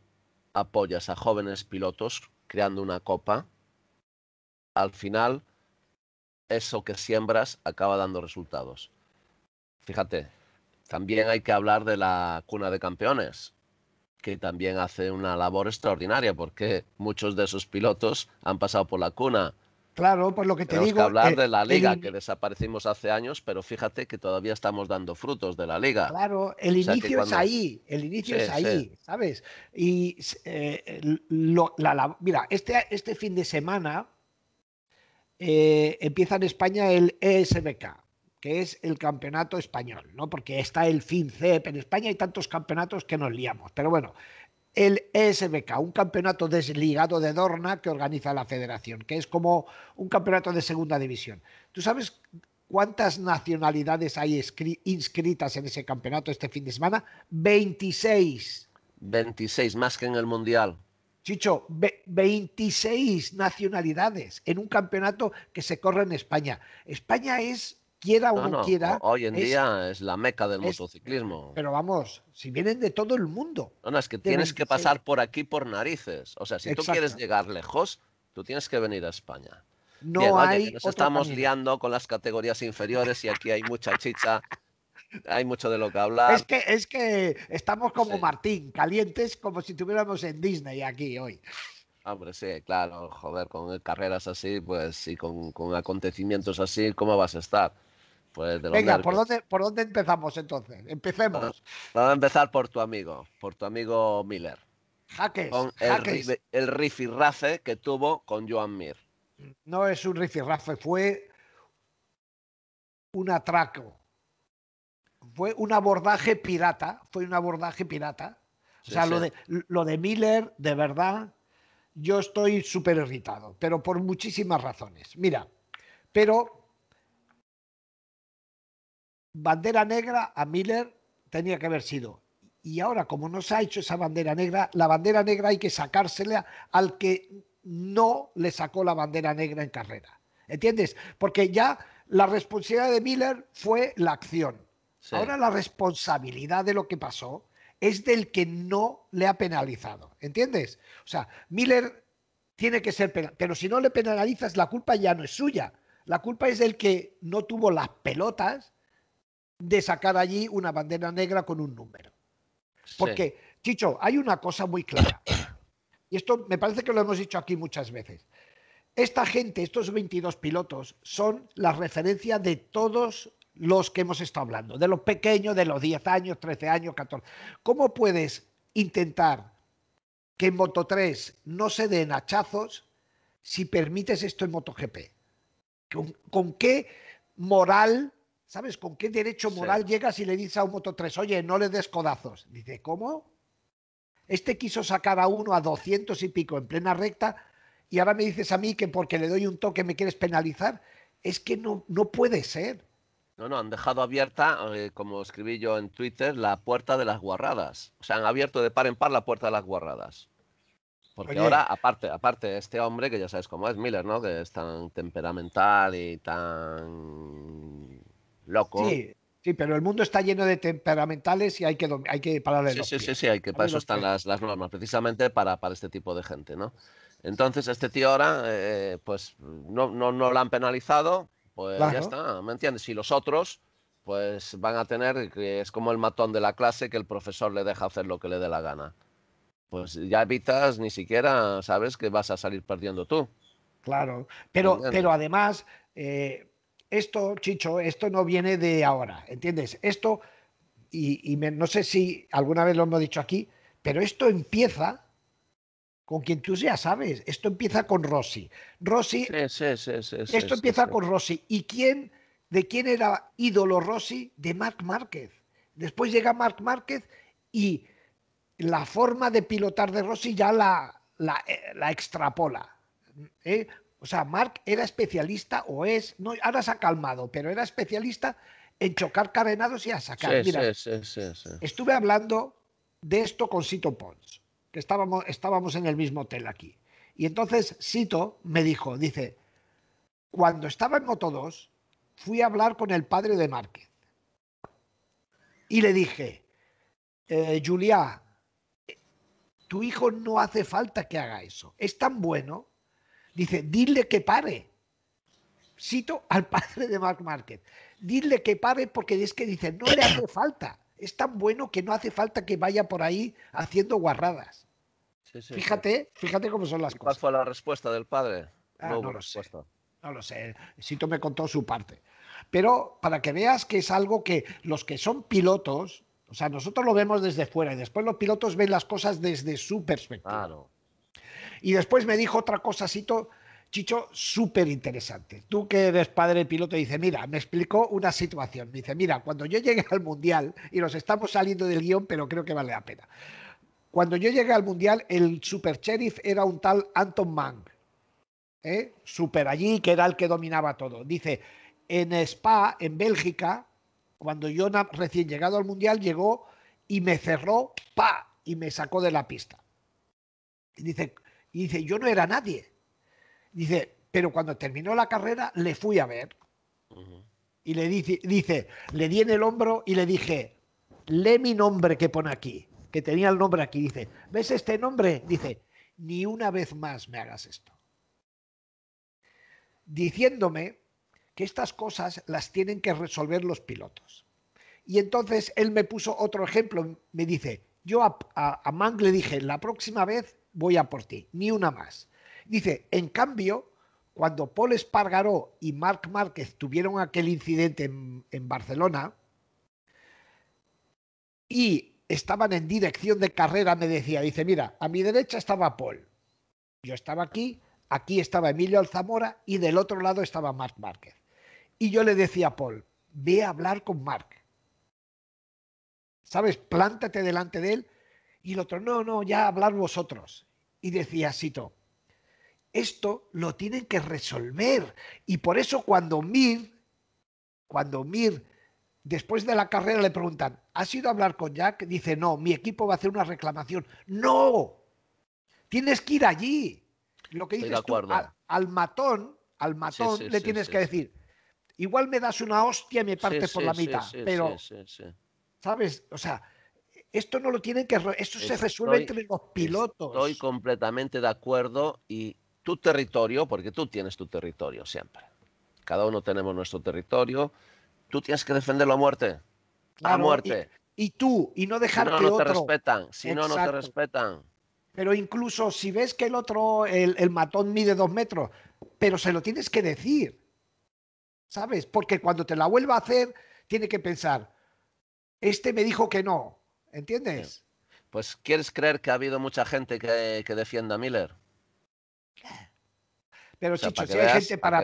apoyas a jóvenes pilotos creando una copa, al final eso que siembras acaba dando resultados. Fíjate, también hay que hablar de la cuna de campeones, que también hace una labor extraordinaria porque muchos de esos pilotos han pasado por la cuna. Claro, pues lo que te Tenemos digo. Que hablar de la liga, que desaparecimos hace años, pero fíjate que todavía estamos dando frutos de la liga. Claro, el inicio es ahí, el inicio es ahí, ¿sabes? Y eh, mira, este, este fin de semana eh, empieza en España el ESBK, que es el campeonato español, ¿no? Porque está el FinCEP, en España hay tantos campeonatos que nos liamos, pero bueno, el ESBK, un campeonato desligado de Dorna que organiza la federación, que es como un campeonato de segunda división. ¿Tú sabes cuántas nacionalidades hay inscritas en ese campeonato este fin de semana? 26. 26, más que en el Mundial. Chicho, 26 nacionalidades en un campeonato que se corre en España. España es quiera o no, quiera. Hoy en día es la meca del motociclismo. Pero vamos, si vienen de todo el mundo. No, es que tienes que pasar por aquí por narices. O sea, si tú quieres llegar lejos, tú tienes que venir a España. No hay. estamos liando con las categorías inferiores y aquí hay mucha chicha. <laughs> hay mucho de lo que hablar. Es que, es que estamos como Martín, calientes como si estuviéramos en Disney aquí hoy. Ah, hombre, sí, claro, joder, con carreras así, pues, y con, con acontecimientos así, ¿cómo vas a estar? Pues, Venga, ¿por dónde, ¿por dónde empezamos entonces? Empecemos. Vamos a empezar por tu amigo, por tu amigo Miller. Jaques. el, rifirrafe que tuvo con Joan Mir. No es un rifirrafe, fue un atraco. Fue un abordaje pirata, fue un abordaje pirata. o sea, Lo, de, lo de Miller, de verdad, yo estoy súper irritado, pero por muchísimas razones. Mira, pero bandera negra a Miller tenía que haber sido. Y ahora, como no se ha hecho esa bandera negra, la bandera negra hay que sacársela al que no le sacó la bandera negra en carrera. ¿Entiendes? Porque ya la responsabilidad de Miller fue la acción. Ahora la responsabilidad de lo que pasó es del que no le ha penalizado. ¿Entiendes? O sea, Miller tiene que ser penalizado. pero si no le penalizas, la culpa ya no es suya. La culpa es del que no tuvo las pelotas de sacar allí una bandera negra con un número. Porque, Chicho, hay una cosa muy clara. Y esto me parece que lo hemos dicho aquí muchas veces. Esta gente, estos 22 pilotos, son la referencia de todos los que hemos estado hablando, de los pequeños, de los 10 años, 13 años, 14. ¿Cómo puedes intentar que en Moto 3 no se den hachazos si permites esto en MotoGP? con qué moral ¿Sabes con qué derecho moral llegas y le dices a un Moto 3, oye, no le des codazos? Dice, ¿cómo? Este quiso sacar a uno a 200 y pico en plena recta y ahora me dices a mí que porque le doy un toque me quieres penalizar. Es que no, no puede ser. No, no, han dejado abierta, eh, como escribí yo en Twitter, la puerta de las guarradas. O sea, han abierto de par en par la puerta de las guarradas. Porque ahora, aparte, aparte, este hombre, que ya sabes cómo es Miller, ¿no? Que es tan temperamental y tan loco. Sí, sí, pero el mundo está lleno de temperamentales y hay que, hay que parar sí, sí, sí, sí, hay que, para eso están las, normas, precisamente para, para este tipo de gente, ¿no? Entonces, este tío ahora, eh, pues no, no, lo han penalizado, pues ya está, ¿me entiendes? Y los otros, pues van a tener, que es como el matón de la clase que el profesor le deja hacer lo que le dé la gana. Pues ya evitas, ni siquiera sabes que vas a salir perdiendo tú. Claro, pero, pero además, eh, esto, Chicho, esto no viene de ahora, ¿entiendes? Esto, y, no sé si alguna vez lo hemos dicho aquí, pero esto empieza con quien tú ya sabes, esto empieza con Rossi. Rossi, sí, sí, sí, esto empieza con Rossi. ¿Y quién, de quién era ídolo Rossi? De Mark Márquez. Después llega Mark Márquez y la forma de pilotar de Rossi ya la, la, eh, la extrapola. ¿eh? O sea, Mark era especialista o es, no, ahora se ha calmado, pero era especialista en chocar carenados y a sacar. Sí, sí, sí, estuve hablando de esto con Sito Pons, que estábamos, estábamos en el mismo hotel aquí. Y entonces Sito me dijo, dice, cuando estaba en Moto 2, fui a hablar con el padre de Márquez. Y le dije, eh, Julia, tu hijo no hace falta que haga eso. Es tan bueno Dice, dile que pare. Cito al padre de Mark Market, Dile que pare porque es que dice, no le hace falta. Es tan bueno que no hace falta que vaya por ahí haciendo guarradas. fíjate, fíjate cómo son las cosas. ¿Cuál fue la respuesta del padre? Ah, no, lo sé. No lo sé. Cito me contó su parte. Pero para que veas que es algo que los que son pilotos, o sea, nosotros lo vemos desde fuera y después los pilotos ven las cosas desde su perspectiva. Claro. Y después me dijo otra cosacito, Chicho, súper interesante. Tú que eres padre piloto, dice, mira, me explicó una situación. dice, mira, cuando yo llegué al Mundial, y nos estamos saliendo del guión, pero creo que vale la pena. Cuando yo llegué al Mundial, el super sheriff era un tal Anton Mang, ¿eh? super allí, que era el que dominaba todo. Dice, en Spa, en Bélgica, cuando yo recién llegado al Mundial, llegó y me cerró, pa, y me sacó de la pista. Y dice, yo no era nadie. Dice, pero cuando terminó la carrera le fui a ver. Y le dice, le di en el hombro y le dije, lee mi nombre que pone aquí, que tenía el nombre aquí. Dice, ¿ves este nombre? Dice, ni una vez más me hagas esto. Diciéndome que estas cosas las tienen que resolver los pilotos. Y entonces él me puso otro ejemplo, me dice, yo a, Mang le dije, la próxima vez voy a por ti, ni una más. Dice, en cambio, cuando Paul Espargaró y Marc Márquez tuvieron aquel incidente en, Barcelona y estaban en dirección de carrera, me decía, dice, mira, a mi derecha estaba Paul, yo estaba aquí, aquí estaba Emilio Alzamora y del otro lado estaba Marc Márquez. Y yo le decía a Paul, ve a hablar con Marc. ¿Sabes? Plántate delante de él. Y el otro, no, no, ya hablar vosotros y decía Sito, esto lo tienen que resolver. Y por eso cuando Mir, cuando Mir, después de la carrera le preguntan, ¿has ido a hablar con Jack? Dice, no, mi equipo va a hacer una reclamación. No, tienes que ir allí. Lo que dices tú, al, matón, al matón le tienes que decir, igual me das una hostia y me partes por la mitad, pero, ¿sabes? O sea, esto no lo tienen que. Esto se resuelve entre los pilotos. Estoy completamente de acuerdo y tu territorio, porque tú tienes tu territorio siempre. Cada uno tenemos nuestro territorio. Tú tienes que defenderlo a muerte. a muerte. Y, tú, y no dejar no Te respetan. Si no, no te respetan. Pero incluso si ves que el otro, el matón mide dos metros, pero se lo tienes que decir. ¿Sabes? Porque cuando te la vuelva a hacer, tiene que pensar, este me dijo que no, ¿Entiendes? Pues ¿quieres creer que ha habido mucha gente que, defienda a Miller? Pero si hay gente para,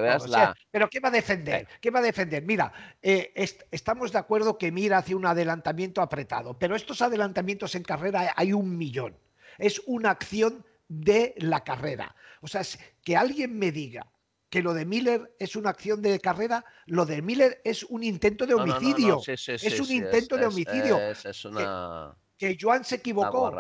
pero ¿qué va a defender? ¿Qué va a defender? Mira, eh, estamos de acuerdo que Mira hace un adelantamiento apretado, pero estos adelantamientos en carrera hay un millón. Es una acción de la carrera. O sea, que alguien me diga que lo de Miller es una acción de carrera, lo de Miller es un intento de homicidio. es un intento de homicidio. que, Joan se equivocó.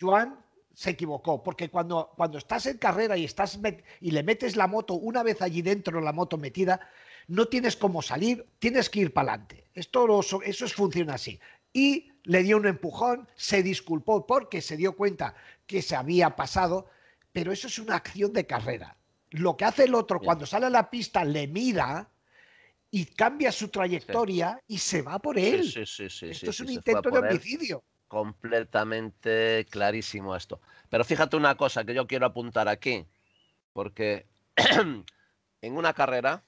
Joan se equivocó, porque cuando, cuando estás en carrera y, estás y le metes la moto una vez allí dentro, la moto metida, no tienes cómo salir, tienes que ir para adelante. Esto eso es, funciona así. Y le dio un empujón, se disculpó porque se dio cuenta que se había pasado, pero eso es una acción de carrera lo que hace el otro cuando sale a la pista le mira y cambia su trayectoria y se va por él. esto es un intento de homicidio. Completamente clarísimo esto. Pero fíjate una cosa que yo quiero apuntar aquí, porque <clears throat> en una carrera,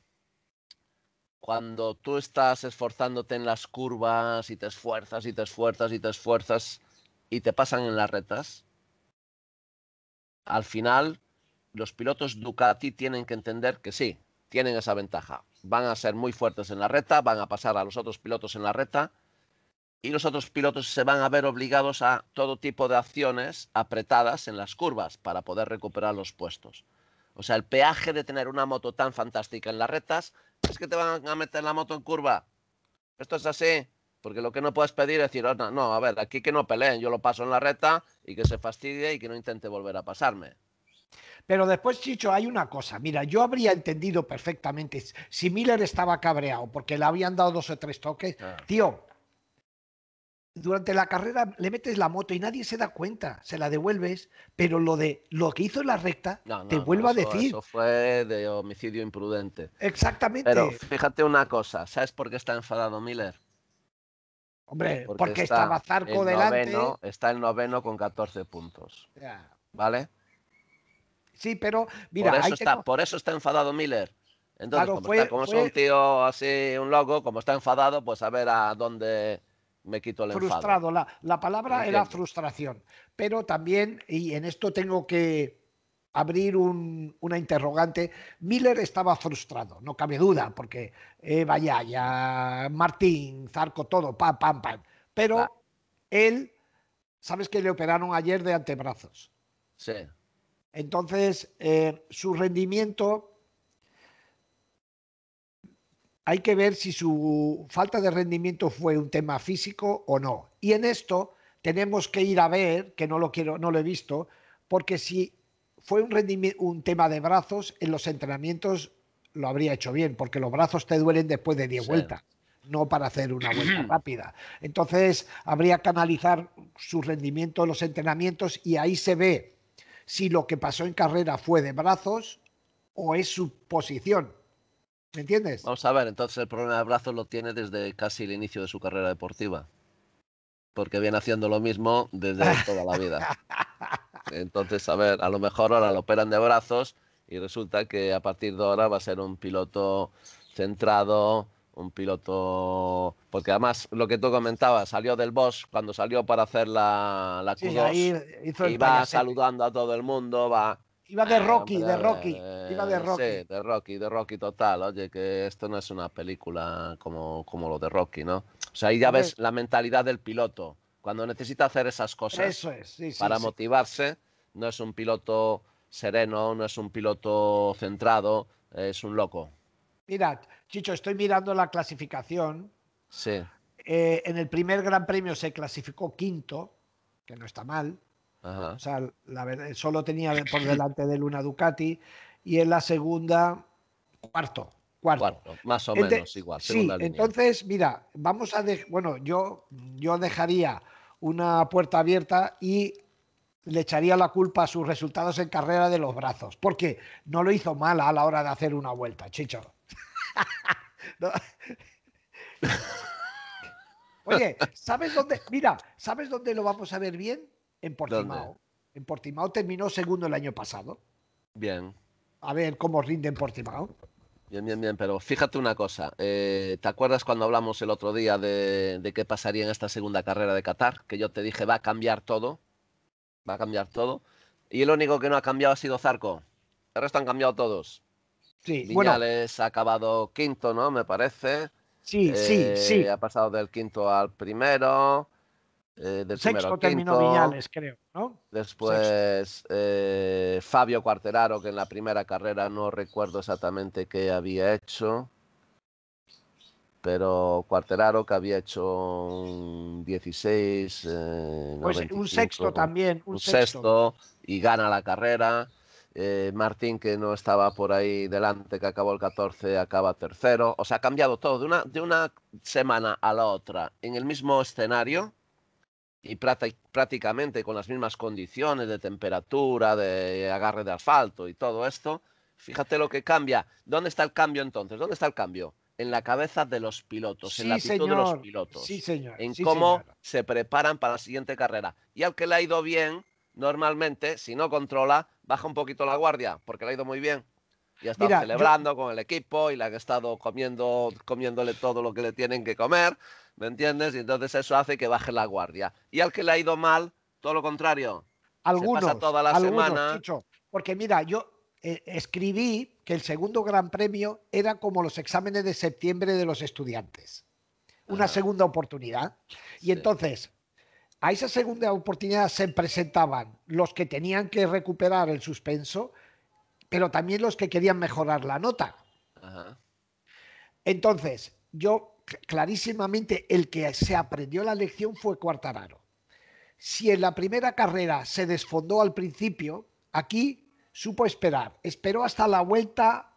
cuando tú estás esforzándote en las curvas y te esfuerzas y te esfuerzas y te esfuerzas y te pasan en las retas, al final los pilotos Ducati tienen que entender que sí, tienen esa ventaja. Van a ser muy fuertes en la reta, van a pasar a los otros pilotos en la reta y los otros pilotos se van a ver obligados a todo tipo de acciones apretadas en las curvas para poder recuperar los puestos. O sea, el peaje de tener una moto tan fantástica en las retas es que te van a meter la moto en curva. Esto es así, porque lo que no puedes pedir es decir, no, no a ver, aquí que no peleen, yo lo paso en la reta y que se fastidie y que no intente volver a pasarme. Pero después, Chicho, hay una cosa. Mira, yo habría entendido perfectamente si Miller estaba cabreado porque le habían dado dos o tres toques. Ah. Tío, durante la carrera le metes la moto y nadie se da cuenta, se la devuelves, pero lo de lo que hizo en la recta te vuelvo a decir. Eso fue de homicidio imprudente. Exactamente. Pero fíjate una cosa, ¿sabes por qué está enfadado Miller? Hombre, porque, estaba Zarco delante. está el noveno con 14 puntos. ¿Vale? Sí, pero mira. Por eso, está, por eso está enfadado Miller. Entonces, como, es un tío así, un loco, como está enfadado, pues a ver a dónde me quito el Frustrado, enfado. La, la palabra era frustración. Pero también, y en esto tengo que abrir un, una interrogante, Miller estaba frustrado, no cabe duda, porque eh, vaya, ya Martín, Zarco, todo, pam, pam, pam. Pero él, ¿sabes que le operaron ayer de antebrazos? Sí. Entonces, eh, su rendimiento, hay que ver si su falta de rendimiento fue un tema físico o no. Y en esto tenemos que ir a ver, que no lo quiero, no lo he visto, porque si fue un, tema de brazos, en los entrenamientos lo habría hecho bien, porque los brazos te duelen después de 10 vueltas no para hacer una vuelta <clears throat> rápida. Entonces, habría que analizar su rendimiento en los entrenamientos y ahí se ve si lo que pasó en carrera fue de brazos o es su posición. ¿Me entiendes? Vamos a ver, entonces el problema de brazos lo tiene desde casi el inicio de su carrera deportiva. Porque viene haciendo lo mismo desde <laughs> toda la vida. Entonces, a ver, a lo mejor ahora lo operan de brazos y resulta que a partir de ahora va a ser un piloto centrado, un piloto. Porque además, lo que tú comentabas, salió del boss cuando salió para hacer la, la saludando a todo el mundo, va. Iba de eh, Rocky, de Rocky. iba de eh, Rocky. Sí, de Rocky, de Rocky total. Oye, que esto no es una película como, como lo de Rocky, ¿no? O sea, ahí ya ves la mentalidad del piloto. Cuando necesita hacer esas cosas para motivarse, no es un piloto sereno, no es un piloto centrado, es un loco. Mira, Chicho, estoy mirando la clasificación. Sí. Eh, en el primer Gran Premio se clasificó quinto, que no está mal. Ajá. O sea, eh, solo tenía por delante de Luna Ducati. Y en la segunda, cuarto. Cuarto. cuarto más o menos igual. Sí, entonces, mira, vamos a. bueno, yo, yo dejaría una puerta abierta y le echaría la culpa a sus resultados en carrera de los brazos, porque no lo hizo mal a la hora de hacer una vuelta, Chicho. <laughs> Oye, ¿sabes dónde? Mira, ¿sabes dónde lo vamos a ver bien? En Portimao. En Portimao terminó segundo el año pasado. Bien. A ver cómo rinde en Portimao. Bien, bien, bien, pero fíjate una cosa. Eh, ¿Te acuerdas cuando hablamos el otro día de, de, qué pasaría en esta segunda carrera de Qatar? Que yo te dije, va a cambiar todo. Va a cambiar todo. Y el único que no ha cambiado ha sido Zarco. El resto han cambiado todos. Sí, Viñales ha acabado quinto, ¿no? Me parece. Sí, sí, sí. Eh, ha pasado del quinto al primero. Eh, del Sexto terminó creo, ¿no? Después eh, Fabio Cuarteraro, que en la primera carrera no recuerdo exactamente qué había hecho. Pero Cuarteraro que había hecho un 16, pues un sexto también, un, un sexto y gana la carrera. Eh, Martín, que no estaba por ahí delante, que acabó el 14, acaba tercero. O sea, ha cambiado todo de una, de una semana a la otra en el mismo escenario y prácticamente con las mismas condiciones de temperatura, de agarre de asfalto y todo esto. Fíjate lo que cambia. ¿Dónde está el cambio entonces? ¿Dónde está el cambio? En la cabeza de los pilotos, en la actitud de los pilotos. En cómo se preparan para la siguiente carrera. Y al que le ha ido bien, normalmente, si no controla, baja un poquito la guardia, porque le ha ido muy bien. Y ha celebrando con el equipo y le ha estado comiendo, comiéndole todo lo que le tienen que comer, ¿me entiendes? Y entonces eso hace que baje la guardia. Y al que le ha ido mal, todo lo contrario. Algunos. Se pasa toda la semana. porque mira, yo eh, escribí que el segundo gran premio era como los exámenes de septiembre de los estudiantes. Una segunda oportunidad. Y entonces, a esa segunda oportunidad se presentaban los que tenían que recuperar el suspenso, pero también los que querían mejorar la nota. Entonces, yo clarísimamente el que se aprendió la lección fue Cuartararo. Si en la primera carrera se desfondó al principio, aquí supo esperar. Esperó hasta la vuelta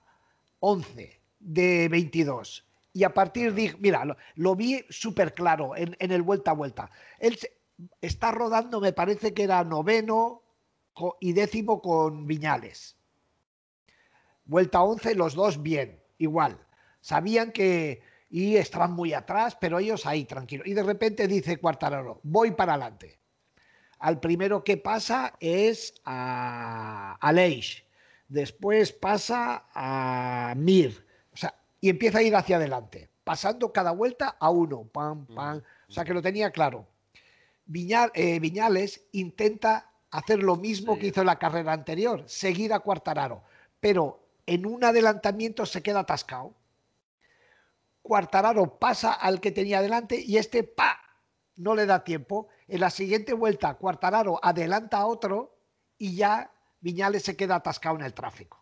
11 de 22. Y a partir de, mira, lo, vi súper claro en, en, el vuelta a vuelta. Él, está rodando, me parece que era noveno y décimo con Viñales. Vuelta 11, los dos bien, igual. Sabían que y estaban muy atrás, pero ellos ahí tranquilos. Y de repente dice Cuartararo, voy para adelante. Al primero que pasa es a, después pasa a Mir, o sea, y empieza a ir hacia adelante, pasando cada vuelta a uno, pam, pam. O sea que lo tenía claro. Eh, Viñales intenta hacer lo mismo que hizo en la carrera anterior, seguir a Cuartararo, pero en un adelantamiento se queda atascado. Cuartararo pasa al que tenía adelante y este pa no le da tiempo. En la siguiente vuelta, Cuartararo adelanta a otro y ya Viñales se queda atascado en el tráfico.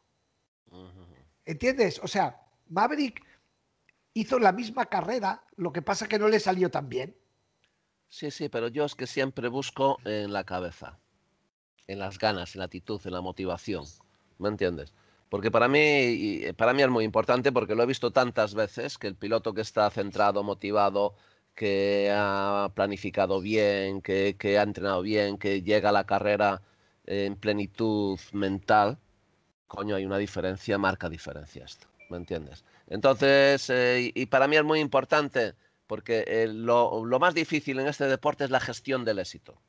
¿Entiendes? O sea, Maverick hizo la misma carrera, lo que pasa que no le salió tan bien. Sí, sí, pero yo es que siempre busco en la cabeza, en las ganas, en la actitud, en la motivación. ¿Me entiendes? Porque para mí, eh, para mí es muy importante porque lo he visto tantas veces que el piloto que está centrado, motivado, que ha planificado bien, que, que ha entrenado bien, que llega a la carrera en plenitud mental, coño, hay una diferencia, marca diferencia esto, ¿me entiendes? Entonces, eh, y para mí es muy importante porque eh, lo, más difícil en este deporte es la gestión del éxito.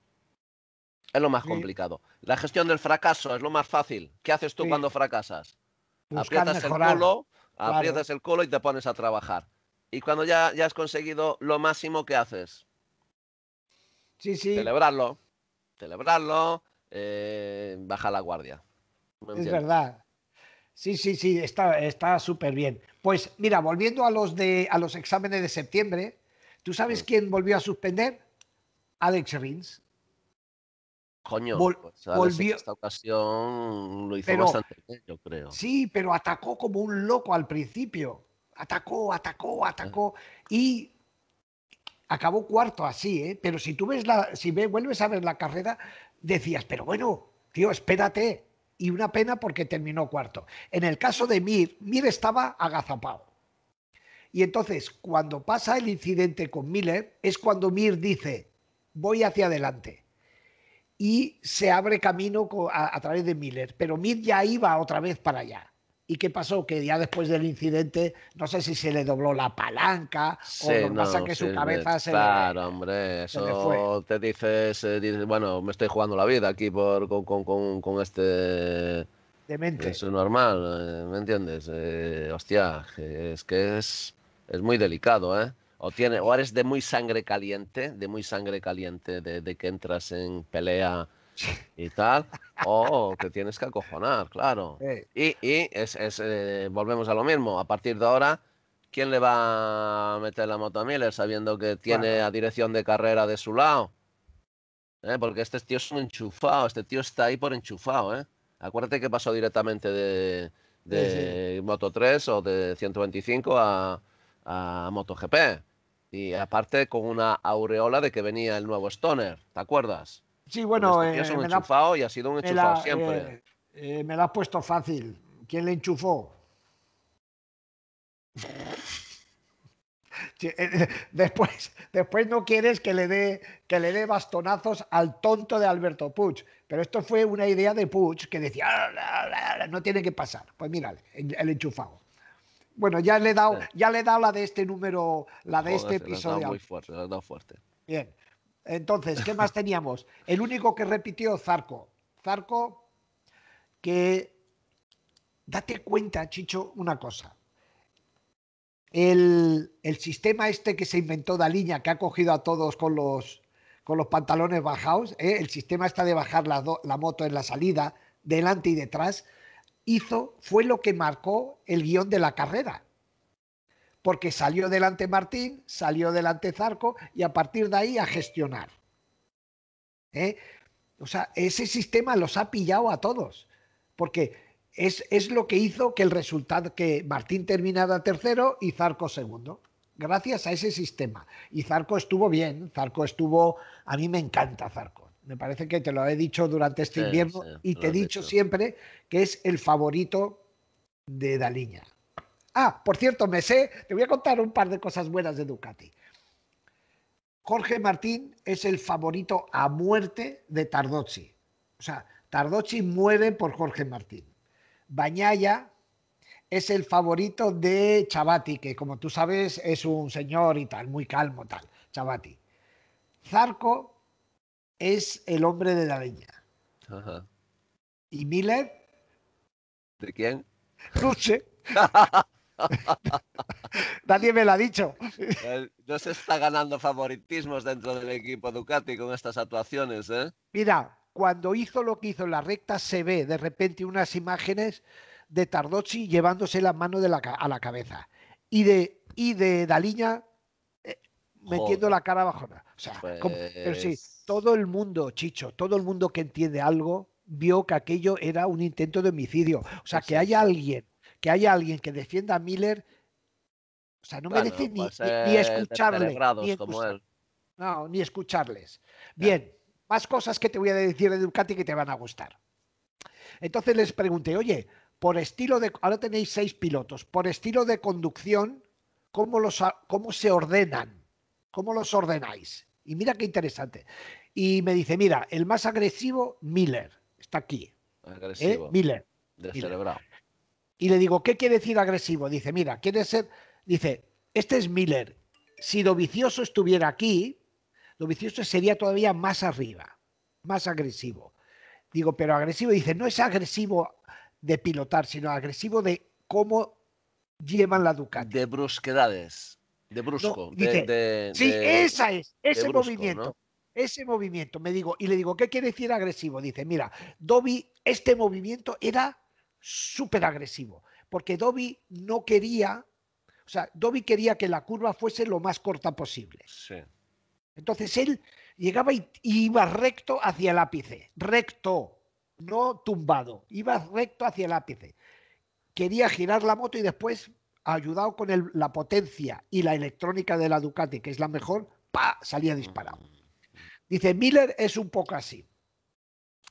Es lo más complicado. La gestión del fracaso es lo más fácil. ¿Qué haces tú cuando fracasas? aprietas el culo, el culo y te pones a trabajar. Y cuando ya, ya has conseguido lo máximo, ¿qué haces? Sí, sí. Celebrarlo. Celebrarlo. Eh, baja la guardia. es verdad. Sí, sí, sí, está súper bien. Pues mira, volviendo a los, a los exámenes de septiembre, ¿tú sabes quién volvió a suspender? Alex Rins. Coño, pues, volvió. esta ocasión lo hizo bastante bien, yo creo. Sí, pero atacó como un loco al principio. Atacó, atacó, atacó. Ah. Y acabó cuarto así, ¿eh? Pero si tú ves la, si vuelves a ver la carrera, decías, pero bueno, tío, espérate y una pena porque terminó cuarto. En el caso de Mir, Mir estaba agazapado. Y entonces, cuando pasa el incidente con Miller, es cuando Mir dice, voy hacia adelante. Y se abre camino a, través de Miller, pero Mir ya iba otra vez para allá. ¿Y qué pasó? Que ya después del incidente, no sé si se le dobló la palanca o pasa que su cabeza se claro, hombre, eso te eh, dices, bueno, me estoy jugando la vida aquí por, con, con, con, este. Eso es normal, eh, ¿me entiendes? Eh, hostia, es que es, es muy delicado, ¿eh? O, tiene, o eres de muy sangre caliente, de muy sangre caliente, de que entras en pelea y tal. O oh, te tienes que acojonar, claro. Y, eh, volvemos a lo mismo. A partir de ahora, ¿quién le va a meter la moto a Miller sabiendo que tiene a dirección de carrera de su lado? Eh, porque este tío es un enchufado, este tío está ahí por enchufado. Eh. Acuérdate que pasó directamente de, Moto 3 o de 125 a, a MotoGP. Y aparte con una aureola de que venía el nuevo Stoner, ¿te acuerdas? Sí, bueno. un eh, enchufado y ha sido un enchufado siempre. Eh, eh, me la has puesto fácil. ¿Quién le enchufó? <laughs> Después, después no quieres que le dé que le dé bastonazos al tonto de Alberto Puch. pero esto fue una idea de Puch que decía ah, no tiene que pasar. Pues mira, el enchufado. Bueno, ya le he dado, ya le he dado la de este número, la de este episodio. Muy fuerte, la he dado fuerte. Bien. Entonces, ¿qué más <laughs> teníamos? El único que repitió, Zarco. Zarco, que date cuenta, Chicho, una cosa. El, sistema este que se inventó Daliña, que ha cogido a todos con los, pantalones bajados, ¿eh? el sistema está de bajar la, la, moto en la salida, delante y detrás, hizo, fue lo que marcó el guión de la carrera porque salió delante Martín, salió delante Zarco y a partir de ahí a gestionar. ¿Eh? O sea, ese sistema los ha pillado a todos, porque es, lo que hizo que el resultado, que Martín terminara tercero y Zarco segundo gracias a ese sistema. Y Zarco estuvo bien, Zarco estuvo, a mí me encanta Zarco. Me parece que te lo he dicho durante este invierno y te he dicho, dicho siempre que es el favorito de Daliña. Ah, por cierto, me sé, te voy a contar un par de cosas buenas de Ducati. Jorge Martín es el favorito a muerte de Tardozzi. O sea, Tardozzi muere por Jorge Martín. Bañaya es el favorito de Chabati, que como tú sabes es un señor y tal, muy calmo, tal, Chabati. Zarco es el hombre de la leña. Ajá. ¿Y Miller? ¿De quién? Ruche. <laughs> <laughs> Nadie me lo ha dicho. No se está ganando favoritismos dentro del equipo Ducati con estas actuaciones, ¿eh? Mira, cuando hizo lo que hizo en la recta, se ve de repente unas imágenes de tardochi llevándose la mano de a la cabeza y de, y de Daliña eh, metiendo la cara bajona. O pero sí, pues todo el mundo, Chicho, todo el mundo que entiende algo vio que aquello era un intento de homicidio. O sea, que haya alguien que haya alguien que defienda a Miller, o sea, no me merece ni, pues, eh, escucharles. No, ni escucharles. Bien, más cosas que te voy a decir de Ducati que te van a gustar. Entonces les pregunté, oye, por estilo de. Ahora tenéis seis pilotos, por estilo de conducción, ¿cómo, los, cómo se ordenan? ¿Cómo los ordenáis? Y mira qué interesante. Y me dice, mira, el más agresivo, Miller, está aquí. ¿eh? Agresivo. Miller. Miller. Miller. Y le digo, ¿qué quiere decir agresivo? Dice, mira, quiere ser, dice, este es Miller. Si lo vicioso estuviera aquí, lo vicioso sería todavía más arriba, más agresivo. Digo, pero agresivo, dice, no es agresivo de pilotar, sino agresivo de cómo llevan la Ducati. De brusquedades, de brusco. sí, esa es, ese movimiento. Ese movimiento, me digo, y le digo, ¿qué quiere decir agresivo? Dice, mira, Dobby, este movimiento era súper agresivo, porque Dobby no quería, o sea, Dobby quería que la curva fuese lo más corta posible. Entonces él llegaba y, iba recto hacia el ápice, recto, no tumbado, iba recto hacia el ápice. Quería girar la moto y después, ayudado con la potencia y la electrónica de la Ducati, que es la mejor, ¡pa! salía disparado. Mm. Dice, Miller es un poco así.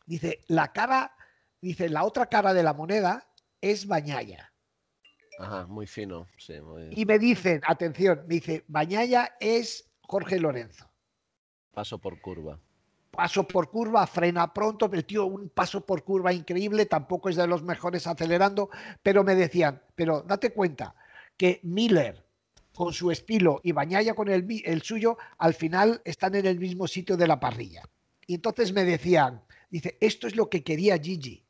Dice, la cara dice, la otra cara de la moneda es Bañaya. Ajá, muy fino. Y me dicen, atención, me dice, Bañaya es Jorge Lorenzo. Paso por curva. Paso por curva, frena pronto, metió un paso por curva increíble, tampoco es de los mejores acelerando, pero me decían, pero date cuenta que Miller con su estilo y Bañaya con el, el suyo, al final están en el mismo sitio de la parrilla. Y entonces me decían, dice, esto es lo que quería Gigi,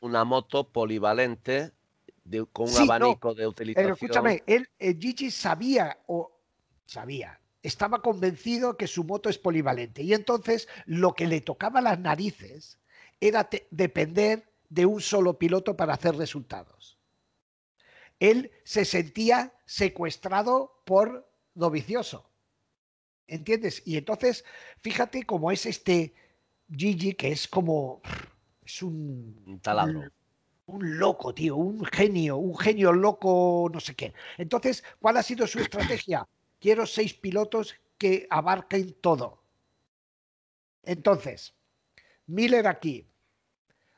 una moto, polivalente con un abanico de eh, utilización. Pero escúchame, él, el eh, Gigi sabía o sabía, estaba convencido que su moto es polivalente y entonces lo que le tocaba las narices era depender de un solo piloto para hacer resultados. Él se sentía secuestrado por Dovicioso. ¿Entiendes? Y entonces, fíjate cómo es este Gigi, que es como es un, taladro. Un, loco, tío, un genio, un genio loco, no sé qué. Entonces, ¿cuál ha sido su estrategia? <coughs> Quiero seis pilotos que abarquen todo. Entonces, Miller aquí,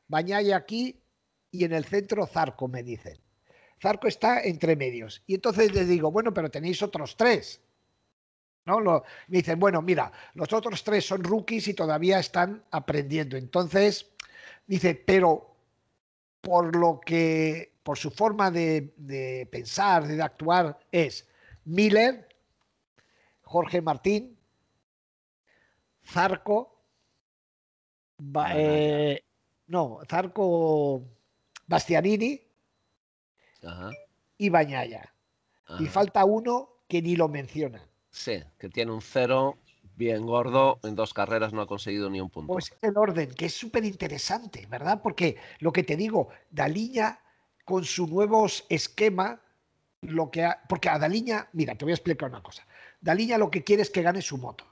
Bañaya aquí y en el centro Zarco, me dicen. Zarco está entre medios. Y entonces les digo, bueno, pero tenéis otros tres. ¿No? me dicen, bueno, mira, los otros tres son rookies y todavía están aprendiendo. Entonces, Dice, pero por lo que, por su forma de, pensar, de actuar, es Miller, Jorge Martín, Zarco, ah, eh, no, Zarco Bastianini y Bañaya. Y falta uno que ni lo menciona. Sí, que tiene un cero bien gordo, en dos carreras no ha conseguido ni un punto. Pues el orden, que es súper interesante, ¿verdad? Porque lo que te digo, Daliña con su nuevo esquema, lo que porque a Daliña, mira, te voy a explicar una cosa. Daliña lo que quiere es que gane su moto.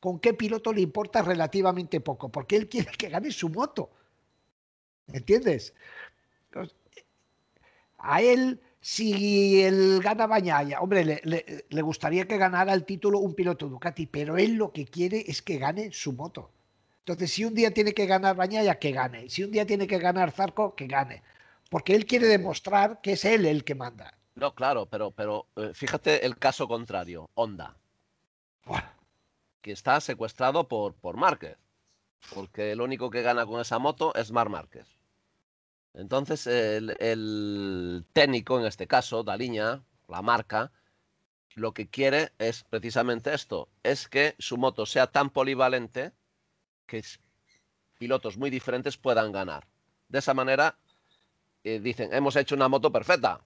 ¿Con qué piloto le importa relativamente poco? Porque él quiere que gane su moto. ¿Entiendes? A él si él gana Bañaya, hombre, le, gustaría que ganara el título un piloto Ducati, pero él lo que quiere es que gane su moto. Entonces, si un día tiene que ganar Bañaya, que gane. Si un día tiene que ganar Zarco, que gane. Porque él quiere demostrar que es él el que manda. No, claro, pero, pero eh, fíjate el caso contrario, Honda. Que está secuestrado por, por Márquez. Porque el único que gana con esa moto es Mar Márquez. Entonces, el, técnico, en este caso, Daliña, la marca, lo que quiere es precisamente esto, es que su moto sea tan polivalente que pilotos muy diferentes puedan ganar. De esa manera, eh, dicen, hemos hecho una moto perfecta.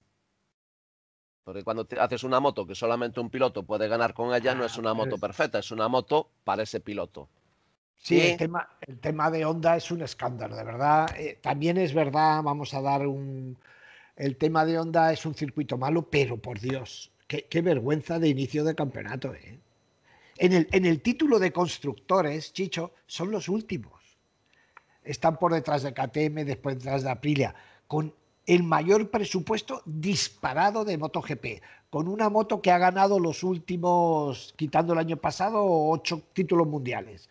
Porque cuando haces una moto que solamente un piloto puede ganar con ella, no es ah, una moto pues. perfecta, es una moto para ese piloto. Sí, ¿Eh? el tema, de Honda es un escándalo, de verdad. Eh, también es verdad, vamos a dar un... El tema de Honda es un circuito malo, pero por Dios, qué, vergüenza de inicio de campeonato. ¿eh? En, el, en el título de constructores, Chicho, son los últimos. Están por detrás de KTM, después detrás de Aprilia, con el mayor presupuesto disparado de MotoGP, con una moto que ha ganado los últimos, quitando el año pasado, ocho títulos mundiales.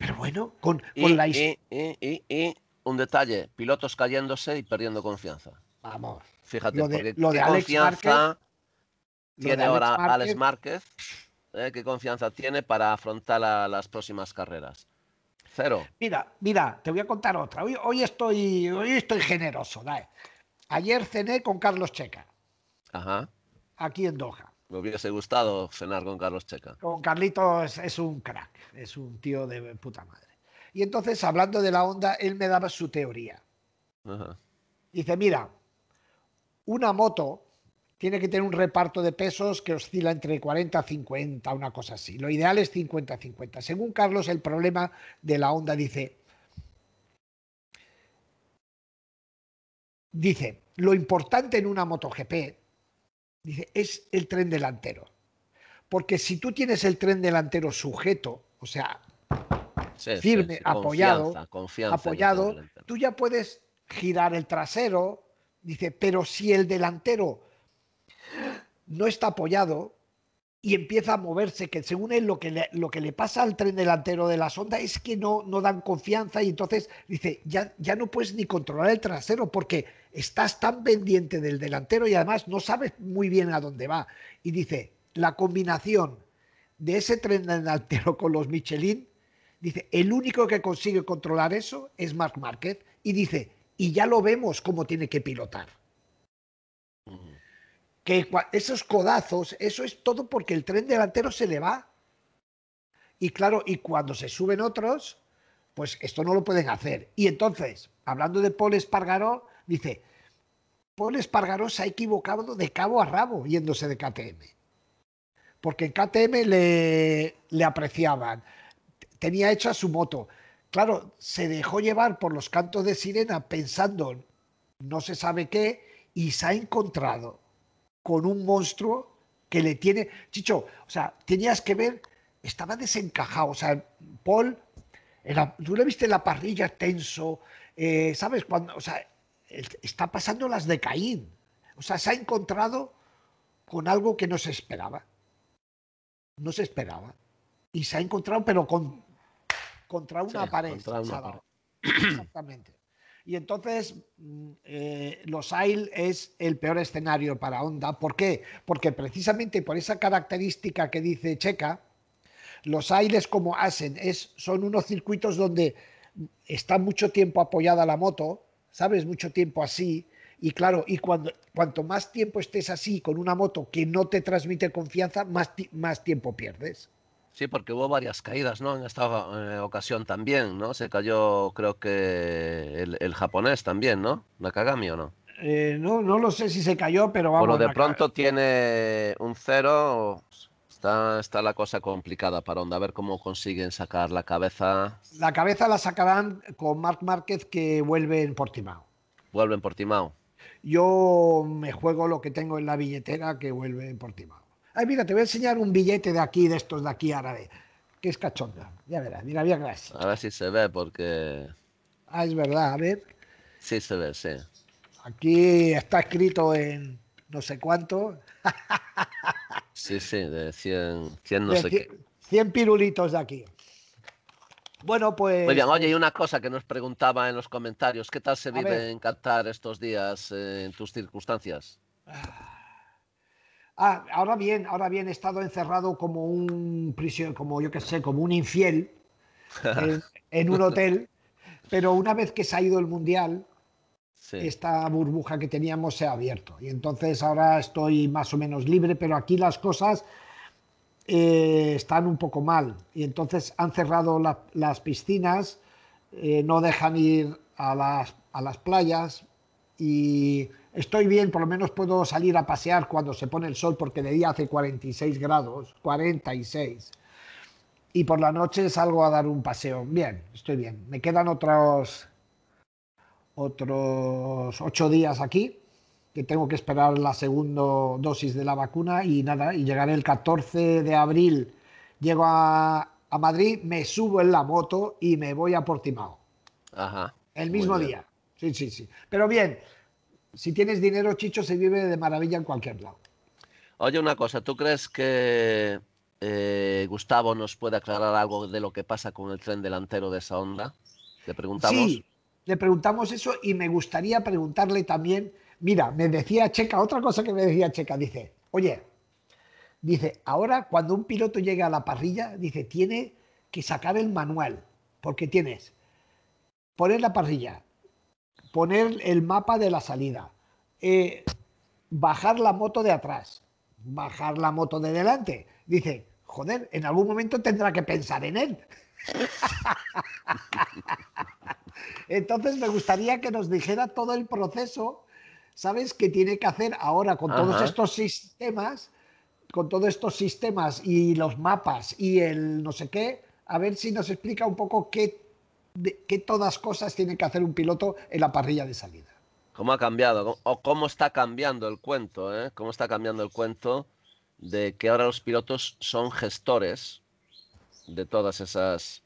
Pero bueno, con, la y, y, y, un detalle, pilotos cayéndose y perdiendo confianza. Vamos. Fíjate, lo de, lo de Alex confianza tiene ahora Alex Márquez? Eh, ¿Qué confianza tiene para afrontar las próximas carreras? Cero. Mira, mira, te voy a contar otra. Hoy, hoy, estoy, hoy estoy generoso, Ayer cené con Carlos Checa. Ajá. Aquí en Doha. Me hubiese gustado cenar con Carlos Checa. Con Carlitos es un crack, es un tío de puta madre. Y entonces, hablando de la onda, él me daba su teoría. Dice, mira, una moto tiene que tener un reparto de pesos que oscila entre 40 y 50, una cosa así. Lo ideal es 50 50. Según Carlos, el problema de la onda dice, dice, lo importante en una MotoGP Dice, es el tren delantero. Porque si tú tienes el tren delantero sujeto, o sea, firme, apoyado, apoyado, tú ya puedes girar el trasero. Dice, pero si el delantero no está apoyado y empieza a moverse, que según él lo que le, lo que le pasa al tren delantero de la sonda es que no, no dan confianza y entonces dice, ya, ya no puedes ni controlar el trasero porque estás tan pendiente del delantero y además no sabes muy bien a dónde va. Y dice, la combinación de ese tren delantero con los Michelin, dice, el único que consigue controlar eso es Marc Márquez. Y dice, y ya lo vemos cómo tiene que pilotar. Que esos codazos, eso es todo porque el tren delantero se le va. Y claro, y cuando se suben otros, pues esto no lo pueden hacer. Y entonces, hablando de Paul Espargaró, Dice, Paul Espargaró se ha equivocado de cabo a rabo yéndose de KTM. Porque en KTM le, le apreciaban, tenía hecha su moto. Claro, se dejó llevar por los cantos de sirena pensando no se sabe qué y se ha encontrado con un monstruo que le tiene. Chicho, o sea, tenías que ver, estaba desencajado. O sea, Paul, tú le viste en la parrilla tenso, eh, ¿sabes? Cuando, o sea, está pasando las de Caín. O sea, se ha encontrado con algo que no se esperaba. No se esperaba. Y se ha encontrado, pero con, contra una, pared, Exactamente. Y entonces mm, eh, los Ailes es el peor escenario para Honda. ¿Por qué? Porque precisamente por esa característica que dice Checa, los Ailes como hacen, es, son unos circuitos donde está mucho tiempo apoyada la moto, ¿sabes? Mucho tiempo así. Y claro, y cuando, cuanto más tiempo estés así con una moto que no te transmite confianza, más, más tiempo pierdes. Sí, porque hubo varias caídas, ¿no? En esta eh, ocasión también, ¿no? Se cayó, creo que el, japonés también, ¿no? Nakagami o no. Eh, no, no lo sé si se cayó, pero vamos. Bueno, de pronto tiene un cero Está, la cosa complicada para Onda, a ver cómo consiguen sacar la cabeza. La cabeza la sacarán con Marc Márquez que vuelve en Portimao. Vuelve en Portimao. Yo me juego lo que tengo en la billetera que vuelve en Portimao. Ay, mira, te voy a enseñar un billete de aquí, de estos de aquí árabe, que es cachonda. Ya verás, mira, bien gracias. A ver si se ve, porque. Ah, es verdad, a ver. Sí, se ve, sí. Aquí está escrito en no sé cuánto. <laughs> Sí, sí, de 100, no sé qué. 100 pirulitos de aquí. Bueno, pues. Muy oye, y una cosa que nos preguntaba en los comentarios: ¿qué tal se vive en Qatar estos días eh, en tus circunstancias? Ah, ah, ahora bien, ahora bien, he estado encerrado como un prisionero, como yo qué sé, como un infiel <laughs> en, en un hotel. Pero una vez que se ha ido el mundial, esta burbuja que teníamos se ha abierto. Y entonces ahora estoy más o menos libre, pero aquí las cosas eh, están un poco mal. Y entonces han cerrado las piscinas, eh, no dejan ir a las, a las playas y estoy bien, por lo menos puedo salir a pasear cuando se pone el sol, porque de día hace 46 grados, 46. Y por la noche salgo a dar un paseo. Bien, estoy bien. Me quedan otros otros ocho días aquí, que tengo que esperar la segunda dosis de la vacuna y nada, y llegaré el 14 de abril, llego a, Madrid, me subo en la moto y me voy a Portimao. Ajá. El mismo día. Sí, sí, sí. Pero bien, si tienes dinero, Chicho, se vive de maravilla en cualquier lado. Oye, una cosa, ¿tú crees que eh, Gustavo nos puede aclarar algo de lo que pasa con el tren delantero de esa onda? Te preguntamos le preguntamos eso y me gustaría preguntarle también, mira, me decía Checa, otra cosa que me decía Checa, dice, oye, dice, ahora cuando un piloto llega a la parrilla, dice, tiene que sacar el manual, porque tienes poner la parrilla, poner el mapa de la salida, eh, bajar la moto de atrás, bajar la moto de delante. Dice, joder, en algún momento tendrá que pensar en él. <laughs> Entonces me gustaría que nos dijera todo el proceso, ¿sabes?, ¿Qué tiene que hacer ahora con todos estos sistemas, con todos estos sistemas y los mapas y el no sé qué, a ver si nos explica un poco qué, todas cosas tiene que hacer un piloto en la parrilla de salida. ¿Cómo ha cambiado? o cómo está cambiando el cuento? Eh? ¿Cómo está cambiando el cuento de que ahora los pilotos son gestores de todas esas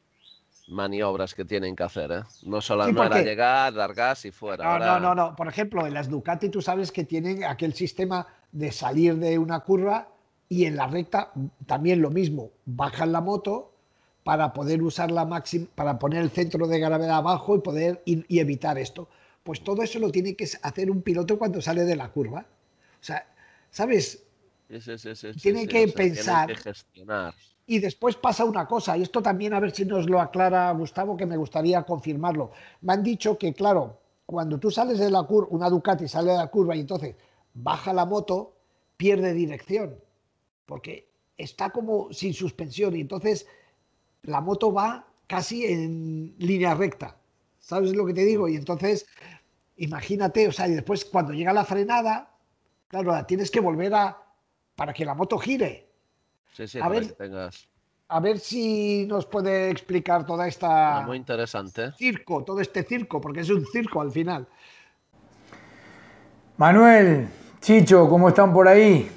maniobras que tienen que hacer. ¿eh? No solo llegar, dar gas y fuera. No, no, no, Por ejemplo, en las Ducati tú sabes que tienen aquel sistema de salir de una curva y en la recta también lo mismo. Bajan la moto para poder usar la máxima, para poner el centro de gravedad abajo y poder y evitar esto. Pues todo eso lo tiene que hacer un piloto cuando sale de la curva. O sea, ¿sabes? tiene que pensar. que gestionar y después pasa una cosa, y esto también a ver si nos lo aclara Gustavo, que me gustaría confirmarlo. Me han dicho que, claro, cuando tú sales de la curva, una Ducati sale de la curva y entonces baja la moto, pierde dirección, porque está como sin suspensión y entonces la moto va casi en línea recta. ¿Sabes lo que te digo? Y entonces, imagínate, o sea, y después cuando llega la frenada, claro, la tienes que volver a, para que la moto gire a ver, si nos puede explicar toda esta... Muy interesante. Circo, todo este circo, porque es un circo al final. Manuel, Chicho, ¿cómo están por ahí?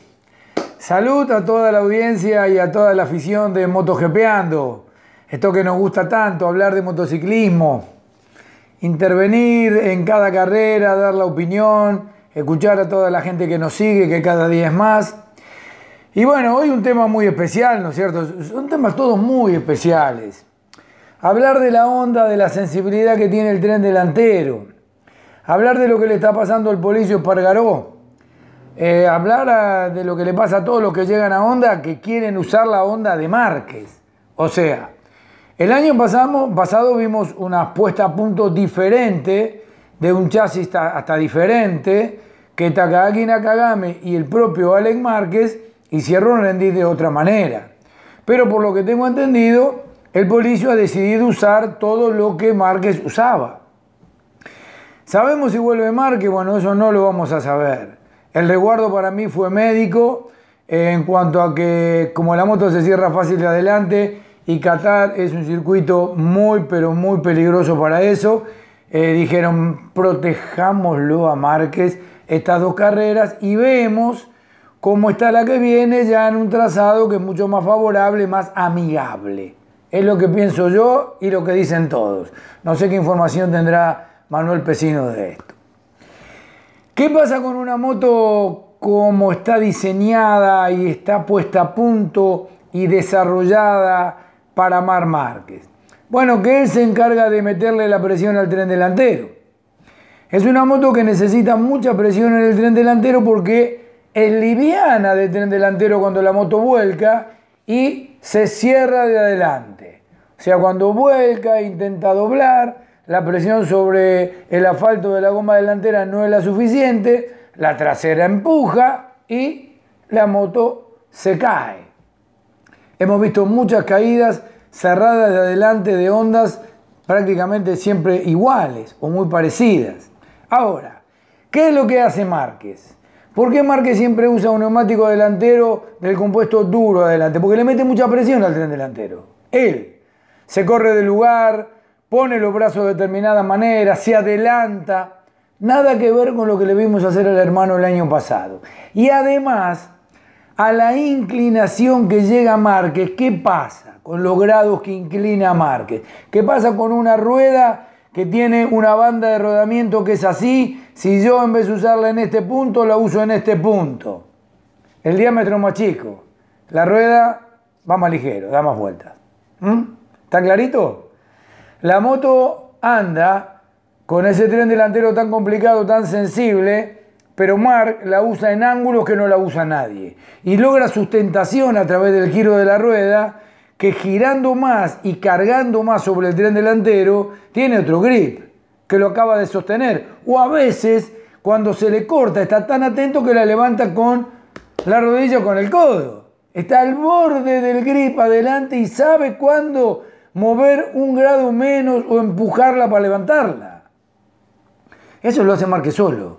Salud a toda la audiencia y a toda la afición de MotoGPando. Esto que nos gusta tanto, hablar de motociclismo, intervenir en cada carrera, dar la opinión, escuchar a toda la gente que nos sigue, que cada día es más. Y bueno, hoy un tema muy especial, ¿no es cierto? Son temas todos muy especiales. Hablar de la onda, de la sensibilidad que tiene el tren delantero. Hablar de lo que le está pasando al Policio Pargaró eh, hablar de lo que le pasa a todos los que llegan a Onda, que quieren usar la onda de Márquez. O sea, el año pasado, pasado vimos una puesta a punto diferente, de un chasis hasta, diferente, que Takagi Nakagame y el propio Alex Márquez y un rendir de otra manera. Pero por lo que tengo entendido, el policía ha decidido usar todo lo que Márquez usaba. ¿Sabemos si vuelve Márquez? Bueno, eso no lo vamos a saber. El resguardo para mí fue médico en cuanto a que como la moto se cierra fácil de adelante y Qatar es un circuito muy pero muy peligroso para eso, eh, dijeron protejámoslo a Márquez estas dos carreras y vemos como está la que viene, ya en un trazado que es mucho más favorable, más amigable. Es lo que pienso yo y lo que dicen todos. No sé qué información tendrá Manuel Pesino de esto. ¿Qué pasa con una moto como está diseñada y está puesta a punto y desarrollada para Mar Márquez? Bueno, que él se encarga de meterle la presión al tren delantero. Es una moto que necesita mucha presión en el tren delantero porque es liviana de tren delantero cuando la moto vuelca y se cierra de adelante. O sea, cuando vuelca, intenta doblar, la presión sobre el asfalto de la goma delantera no es la suficiente, la trasera empuja y la moto se cae. Hemos visto muchas caídas cerradas de adelante de ondas prácticamente siempre iguales o muy parecidas. Ahora, ¿qué es lo que hace Márquez? ¿Por qué Márquez siempre usa un neumático delantero del compuesto duro adelante? Porque le mete mucha presión al tren delantero. Él se corre del lugar, pone los brazos de determinada manera, se adelanta. Nada que ver con lo que le vimos hacer al hermano el año pasado. Y además, a la inclinación que llega Márquez, ¿qué pasa con los grados que inclina Márquez? ¿Qué pasa con una rueda que tiene una banda de rodamiento que es así? Si yo en vez de usarla en este punto, la uso en este punto. El diámetro más chico. La rueda va más ligero, da más vueltas. ¿Tan ¿Mm? ¿Está clarito? La moto anda con ese tren delantero tan complicado, tan sensible, pero Mark la usa en ángulos que no la usa nadie. Y logra sustentación a través del giro de la rueda, que girando más y cargando más sobre el tren delantero, tiene otro grip que lo acaba de sostener. O a veces, cuando se le corta, está tan atento que la levanta con la rodilla o con el codo. Está al borde del grip adelante y sabe cuándo mover un grado menos o empujarla para levantarla. Eso lo hace Márquez solo.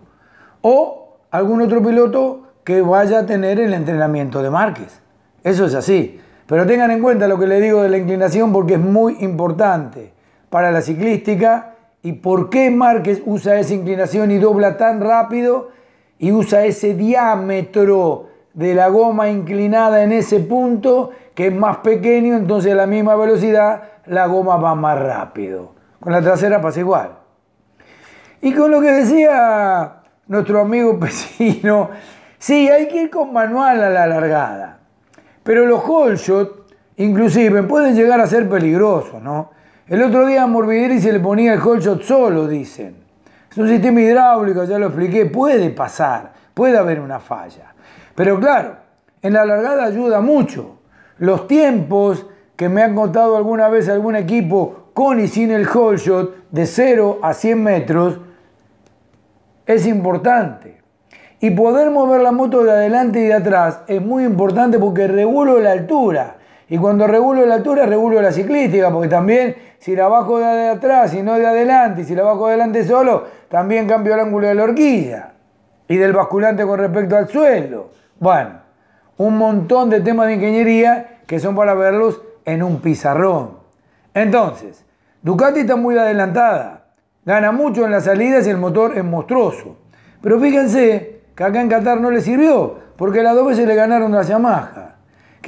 O algún otro piloto que vaya a tener el entrenamiento de Márquez. Eso es así. Pero tengan en cuenta lo que le digo de la inclinación porque es muy importante para la ciclística ¿Y por qué Márquez usa esa inclinación y dobla tan rápido y usa ese diámetro de la goma inclinada en ese punto que es más pequeño? Entonces a la misma velocidad la goma va más rápido. Con la trasera pasa igual. Y con lo que decía nuestro amigo <laughs> Pesino, sí, hay que ir con manual a la largada. Pero los cold inclusive, pueden llegar a ser peligrosos, ¿no? El otro día a Morbidelli se le ponía el Hold solo, dicen. Es un sistema hidráulico, ya lo expliqué, puede pasar, puede haber una falla. Pero claro, en la largada ayuda mucho. Los tiempos que me han contado alguna vez algún equipo con y sin el hot de 0 a 100 metros es importante. Y poder mover la moto de adelante y de atrás es muy importante porque regulo la altura. Y cuando regulo la altura, regulo la ciclística, porque también si la bajo de atrás y no de adelante, y si la bajo de adelante solo, también cambio el ángulo de la horquilla y del basculante con respecto al suelo. Bueno, un montón de temas de ingeniería que son para verlos en un pizarrón. Entonces, Ducati está muy adelantada, gana mucho en las salidas y el motor es monstruoso. Pero fíjense que acá en Qatar no le sirvió, porque las dos veces le ganaron las Yamaha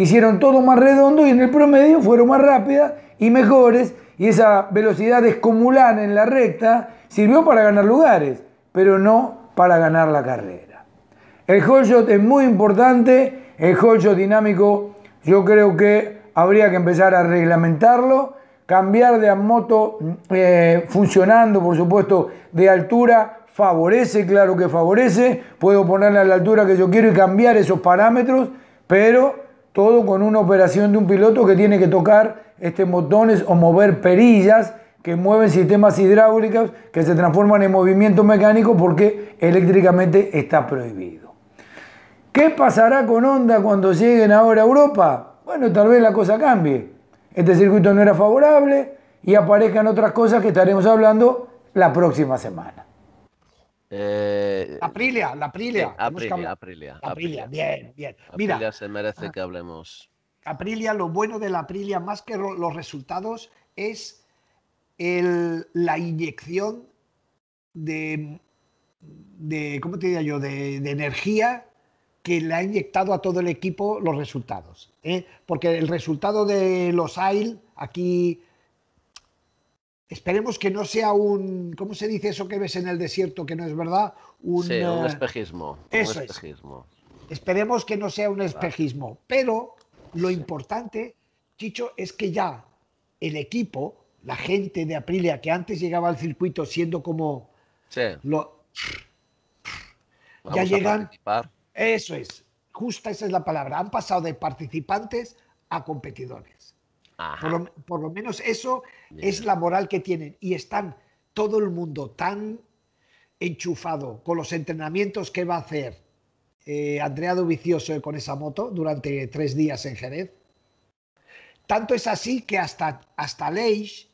hicieron todo más redondo y en el promedio fueron más rápidas y mejores y esa velocidad descomunal en la recta sirvió para ganar lugares, pero no para ganar la carrera. El hot es muy importante, el hot dinámico yo creo que habría que empezar a reglamentarlo, cambiar de moto mm, eh, funcionando, por supuesto, de altura favorece, claro que favorece, puedo ponerla a la altura que yo quiero y cambiar esos parámetros, pero todo con una operación de un piloto que tiene que tocar este, botones o mover perillas que mueven sistemas hidráulicos que se transforman en movimiento mecánico porque eléctricamente está prohibido. ¿Qué pasará con Honda cuando lleguen ahora a Europa? Bueno, tal vez la cosa cambie. Este circuito no era favorable y aparezcan otras cosas que estaremos hablando la próxima semana. Eh, Aprilia, la Aprilia. Aprilia, Aprilia, Aprilia, bien, bien. Mira, Aprilia se merece que hablemos. Aprilia, lo bueno de la Aprilia, más que los resultados, es la inyección de, ¿cómo te diría yo?, de, energía que le ha inyectado a todo el equipo los resultados. ¿eh? Porque el resultado de los AIL, aquí Esperemos que no sea un, ¿cómo se dice eso que ves en el desierto que no es verdad? Un, un eh, espejismo. Eso Esperemos que no sea un espejismo. Pero lo importante, Chicho, es que ya el equipo, la gente de Aprilia que antes llegaba al circuito siendo como sí. ya llegan. Eso es, justa esa es la palabra. Han pasado de participantes a competidores. por lo, menos eso es la moral que tienen y están todo el mundo tan enchufado con los entrenamientos que va a hacer andreado eh, Andrea eh, con esa moto durante tres días en Jerez. Tanto es así que hasta, hasta Leish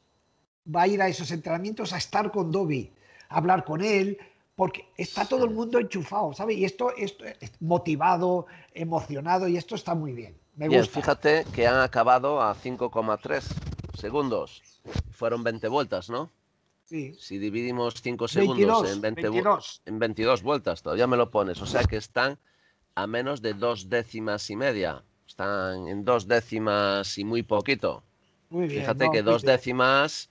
va a ir a esos entrenamientos a estar con Dovi, a hablar con él, porque está todo el mundo enchufado, ¿sabes? Y esto, es motivado, emocionado, y esto está muy bien. Me gusta. fíjate que han acabado a 5,3 segundos. Fueron 20 vueltas, ¿no? Sí. Si dividimos 5 segundos en, 20 22. en 22 vueltas, todavía me lo pones. O sea que están a menos de dos décimas y media. Están en dos décimas y muy poquito. Muy bien, Fíjate que dos décimas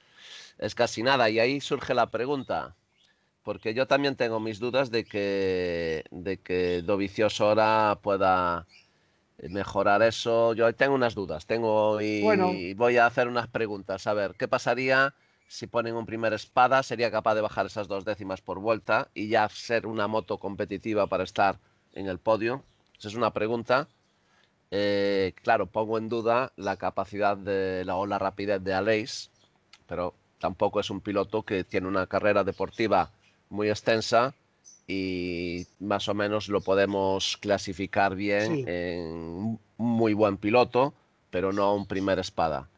es casi nada. Y ahí surge la pregunta. Porque yo también tengo mis dudas de que, de que Dovicioso ahora pueda eh, mejorar eso. Yo tengo unas dudas, tengo y, voy a hacer unas preguntas. A ver, ¿qué pasaría si ponen un primer espada? ¿Sería capaz de bajar esas dos décimas por vuelta y ya ser una moto competitiva para estar en el podio? Esa es una pregunta. Eh, claro, pongo en duda la capacidad de la, ola rapidez de Aleix, pero tampoco es un piloto que tiene una carrera deportiva muy extensa y más o menos lo podemos clasificar bien en un muy buen piloto, pero no un primer espada.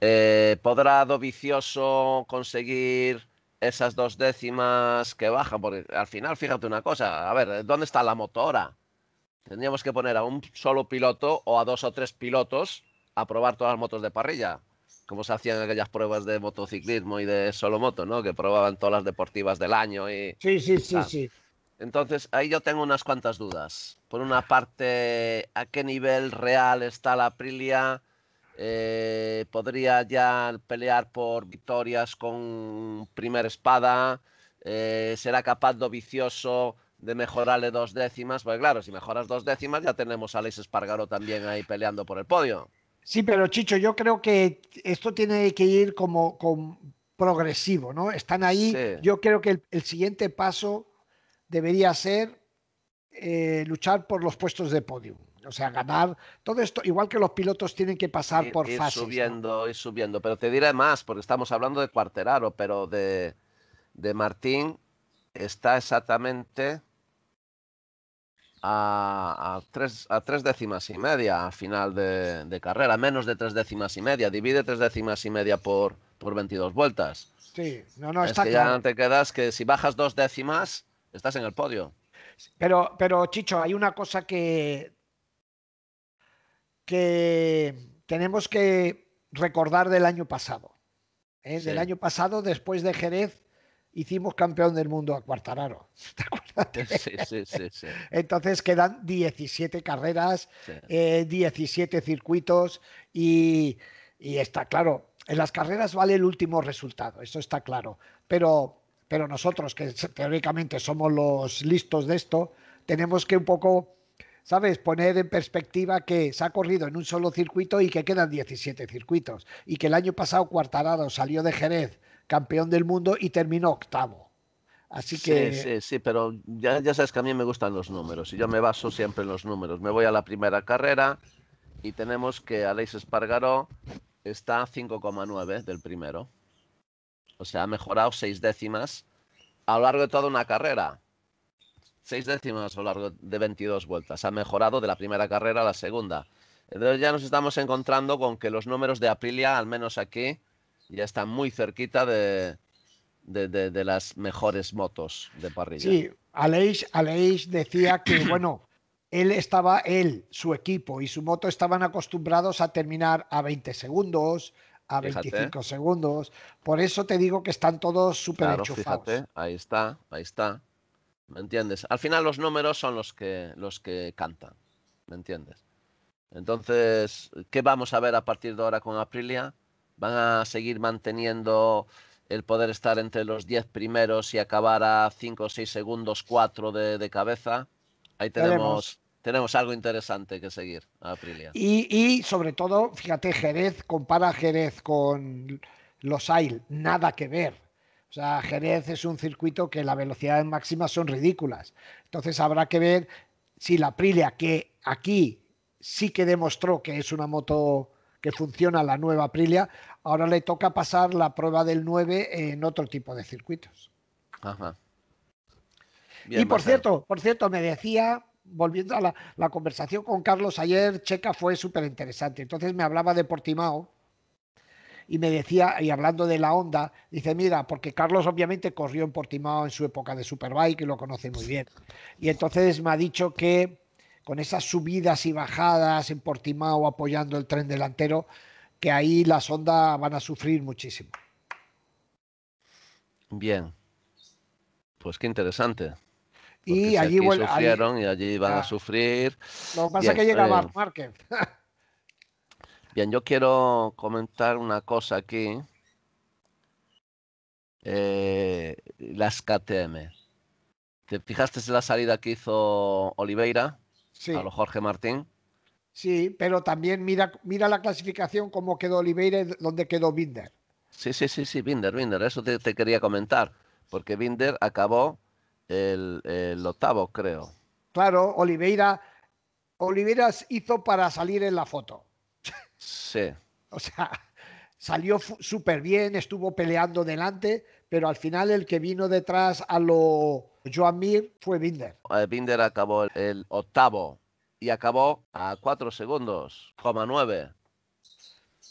Eh, ¿Podrá Dovicioso conseguir esas dos décimas que bajan? Porque al final, fíjate una cosa, a ver, ¿dónde está la motora? Tendríamos que poner a un solo piloto o a dos o tres pilotos a probar todas las motos de parrilla como se hacían aquellas pruebas de motociclismo y de solo moto, ¿no? Que probaban todas las deportivas del año y... Sí, sí, sí, sí. Entonces, ahí yo tengo unas cuantas dudas. Por una parte, ¿a qué nivel real está la Aprilia? Eh, ¿Podría ya pelear por victorias con primer espada? Eh, ¿Será capaz vicioso de mejorarle dos décimas? Porque claro, si mejoras dos décimas ya tenemos a Alex Espargaro también ahí peleando por el podio. Sí, pero Chicho, yo creo que esto tiene que ir como, progresivo, ¿no? Están ahí. Yo creo que el, siguiente paso debería ser eh, luchar por los puestos de podio. O sea, ganar todo esto, igual que los pilotos tienen que pasar por ir fases. Subiendo, y subiendo, pero te diré más, porque estamos hablando de Cuarteraro, pero de Martín está exactamente a, tres, décimas y media a final de, carrera, menos de tres décimas y media. Divide tres décimas y media por, por 22 vueltas. Sí, no, no, ya te quedas que si bajas dos décimas, estás en el podio. Pero, Chicho, hay una cosa que, que tenemos que recordar del año pasado. ¿eh? Del año pasado, después de Jerez, hicimos campeón del mundo a Cuartararo. <laughs> Entonces quedan 17 carreras, 17 eh, circuitos y, está claro, en las carreras vale el último resultado, eso está claro. Pero, pero nosotros, que teóricamente somos los listos de esto, tenemos que un poco... ¿sabes? Poner en perspectiva que se ha corrido en un solo circuito y que quedan 17 circuitos. Y que el año pasado Cuartarado salió de Jerez campeón del mundo y terminó octavo. Así que... Sí, sí, sí, pero ya, sabes que a mí me gustan los números y yo me baso siempre en los números. Me voy a la primera carrera y tenemos que Aleix Espargaró está 5,9 del primero. O sea, ha mejorado seis décimas a lo largo de toda una carrera. Seis décimas a lo largo de 22 vueltas. Ha mejorado de la primera carrera a la segunda. Entonces ya nos estamos encontrando con que los números de Aprilia, al menos aquí, ya está muy cerquita de, de, las mejores motos de parrilla. Sí, Aleix, decía que, <clears throat> bueno, él estaba, él, su equipo y su moto estaban acostumbrados a terminar a 20 segundos, a 25 segundos. Por eso te digo que están todos súper claro, Fíjate, ahí está, ahí está. ¿Me entiendes? Al final los números son los que, los que cantan. ¿Me entiendes? Entonces, ¿qué vamos a ver a partir de ahora con Aprilia? van a seguir manteniendo el poder estar entre los 10 primeros y acabar a 5 o 6 segundos, 4 de, cabeza. Ahí tenemos, tenemos algo interesante que seguir, Aprilia. Y, sobre todo, fíjate, Jerez, compara Jerez con Los Ail, nada que ver. O sea, Jerez es un circuito que las velocidades máximas son ridículas. Entonces habrá que ver si la Aprilia, que aquí sí que demostró que es una moto que funciona la nueva Aprilia, ahora le toca pasar la prueba del 9 en otro tipo de circuitos. y por cierto, por cierto, me decía, volviendo a la, la conversación con Carlos ayer, Checa fue súper interesante. Entonces me hablaba de Portimao y me decía, y hablando de la onda, dice, mira, porque Carlos obviamente corrió en Portimao en su época de Superbike y lo conoce muy bien. Y entonces me ha dicho que con esas subidas y bajadas en Portimao apoyando el tren delantero, que ahí las ondas van a sufrir muchísimo. Bien. Pues qué interesante. y allí aquí sufrieron y allí van a ah. sufrir. Lo que pasa es que llega eh. <laughs> Bien, yo quiero comentar una cosa aquí. Eh, las KTM. ¿Te fijaste en la salida que hizo Oliveira? a lo Jorge Martín. Sí, pero también mira, mira la clasificación, cómo quedó Oliveira y dónde quedó Binder. Sí, sí, sí, sí, Binder, Binder, eso te, quería comentar, porque Binder acabó el, octavo, creo. Claro, Oliveira, Oliveira hizo para salir en la foto. Sí. <laughs> o sea, salió súper bien, estuvo peleando delante, pero al final el que vino detrás a lo, Joan Mir fue Binder. Eh, Binder acabó el octavo y acabó a cuatro segundos, coma nueve.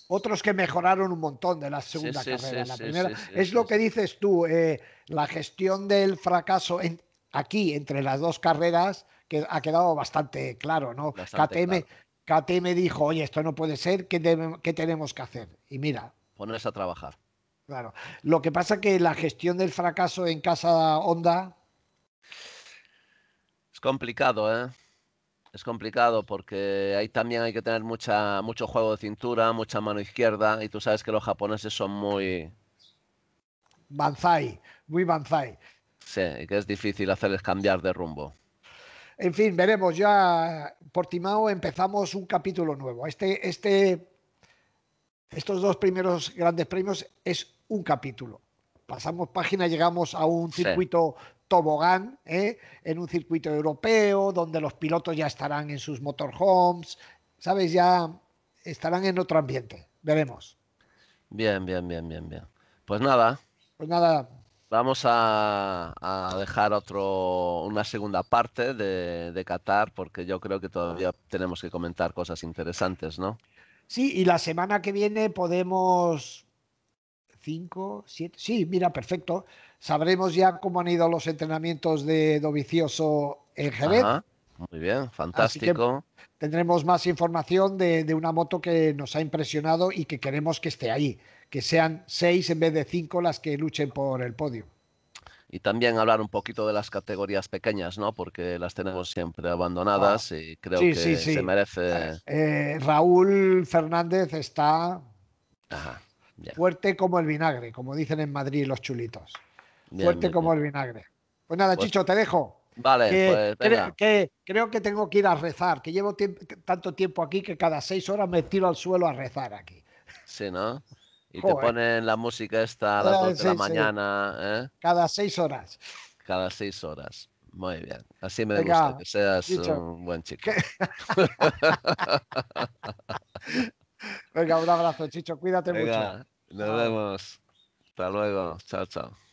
Otros que mejoraron un montón de la segunda carrera. es lo que dices tú, eh, la gestión del fracaso aquí entre las dos carreras que ha quedado bastante claro, ¿no? KTM, dijo, oye, esto no puede ser, ¿qué, tenemos que hacer? Y mira. Ponerse a trabajar. Claro. Lo que pasa es que la gestión del fracaso en casa Honda es complicado, ¿eh? Es complicado porque ahí también hay que tener mucha, mucho juego de cintura, mucha mano izquierda y tú sabes que los japoneses son muy... Banzai, muy banzai. Sí, y que es difícil hacerles cambiar de rumbo. En fin, veremos. Ya por Timao empezamos un capítulo nuevo. Este, este, estos dos primeros grandes premios es un capítulo. Pasamos página, llegamos a un circuito tobogán ¿eh? en un circuito europeo donde los pilotos ya estarán en sus motorhomes, ¿sabes? Ya estarán en otro ambiente. Veremos. Bien, bien, bien, bien, bien. Pues nada. Pues nada. Vamos a, dejar otro, una segunda parte de, de Qatar porque yo creo que todavía tenemos que comentar cosas interesantes, ¿no? Sí, y la semana que viene podemos cinco, siete, Sí, mira, perfecto. Sabremos ya cómo han ido los entrenamientos de Dovicioso en Jerez. muy bien, fantástico. Tendremos más información de, una moto que nos ha impresionado y que queremos que esté ahí, que sean seis en vez de cinco las que luchen por el podio. Y también hablar un poquito de las categorías pequeñas, ¿no? Porque las tenemos siempre abandonadas ah, y creo que se merece. Eh, Raúl Fernández está fuerte como el vinagre, como dicen en Madrid los chulitos fuerte como el vinagre. Pues nada, pues Chicho, te dejo. Vale, pues creo que tengo que ir a rezar, que llevo tanto tiempo aquí que cada seis horas me tiro al suelo a rezar aquí. Sí, ¿no? Y te ponen la música esta a las ah, de la mañana. ¿eh? Cada seis horas. Cada seis horas. Muy bien. Así me gusta que seas un buen chico. <laughs> Venga, un abrazo, Chicho. Cuídate mucho. Nos vemos. Hasta luego. Chao, chao.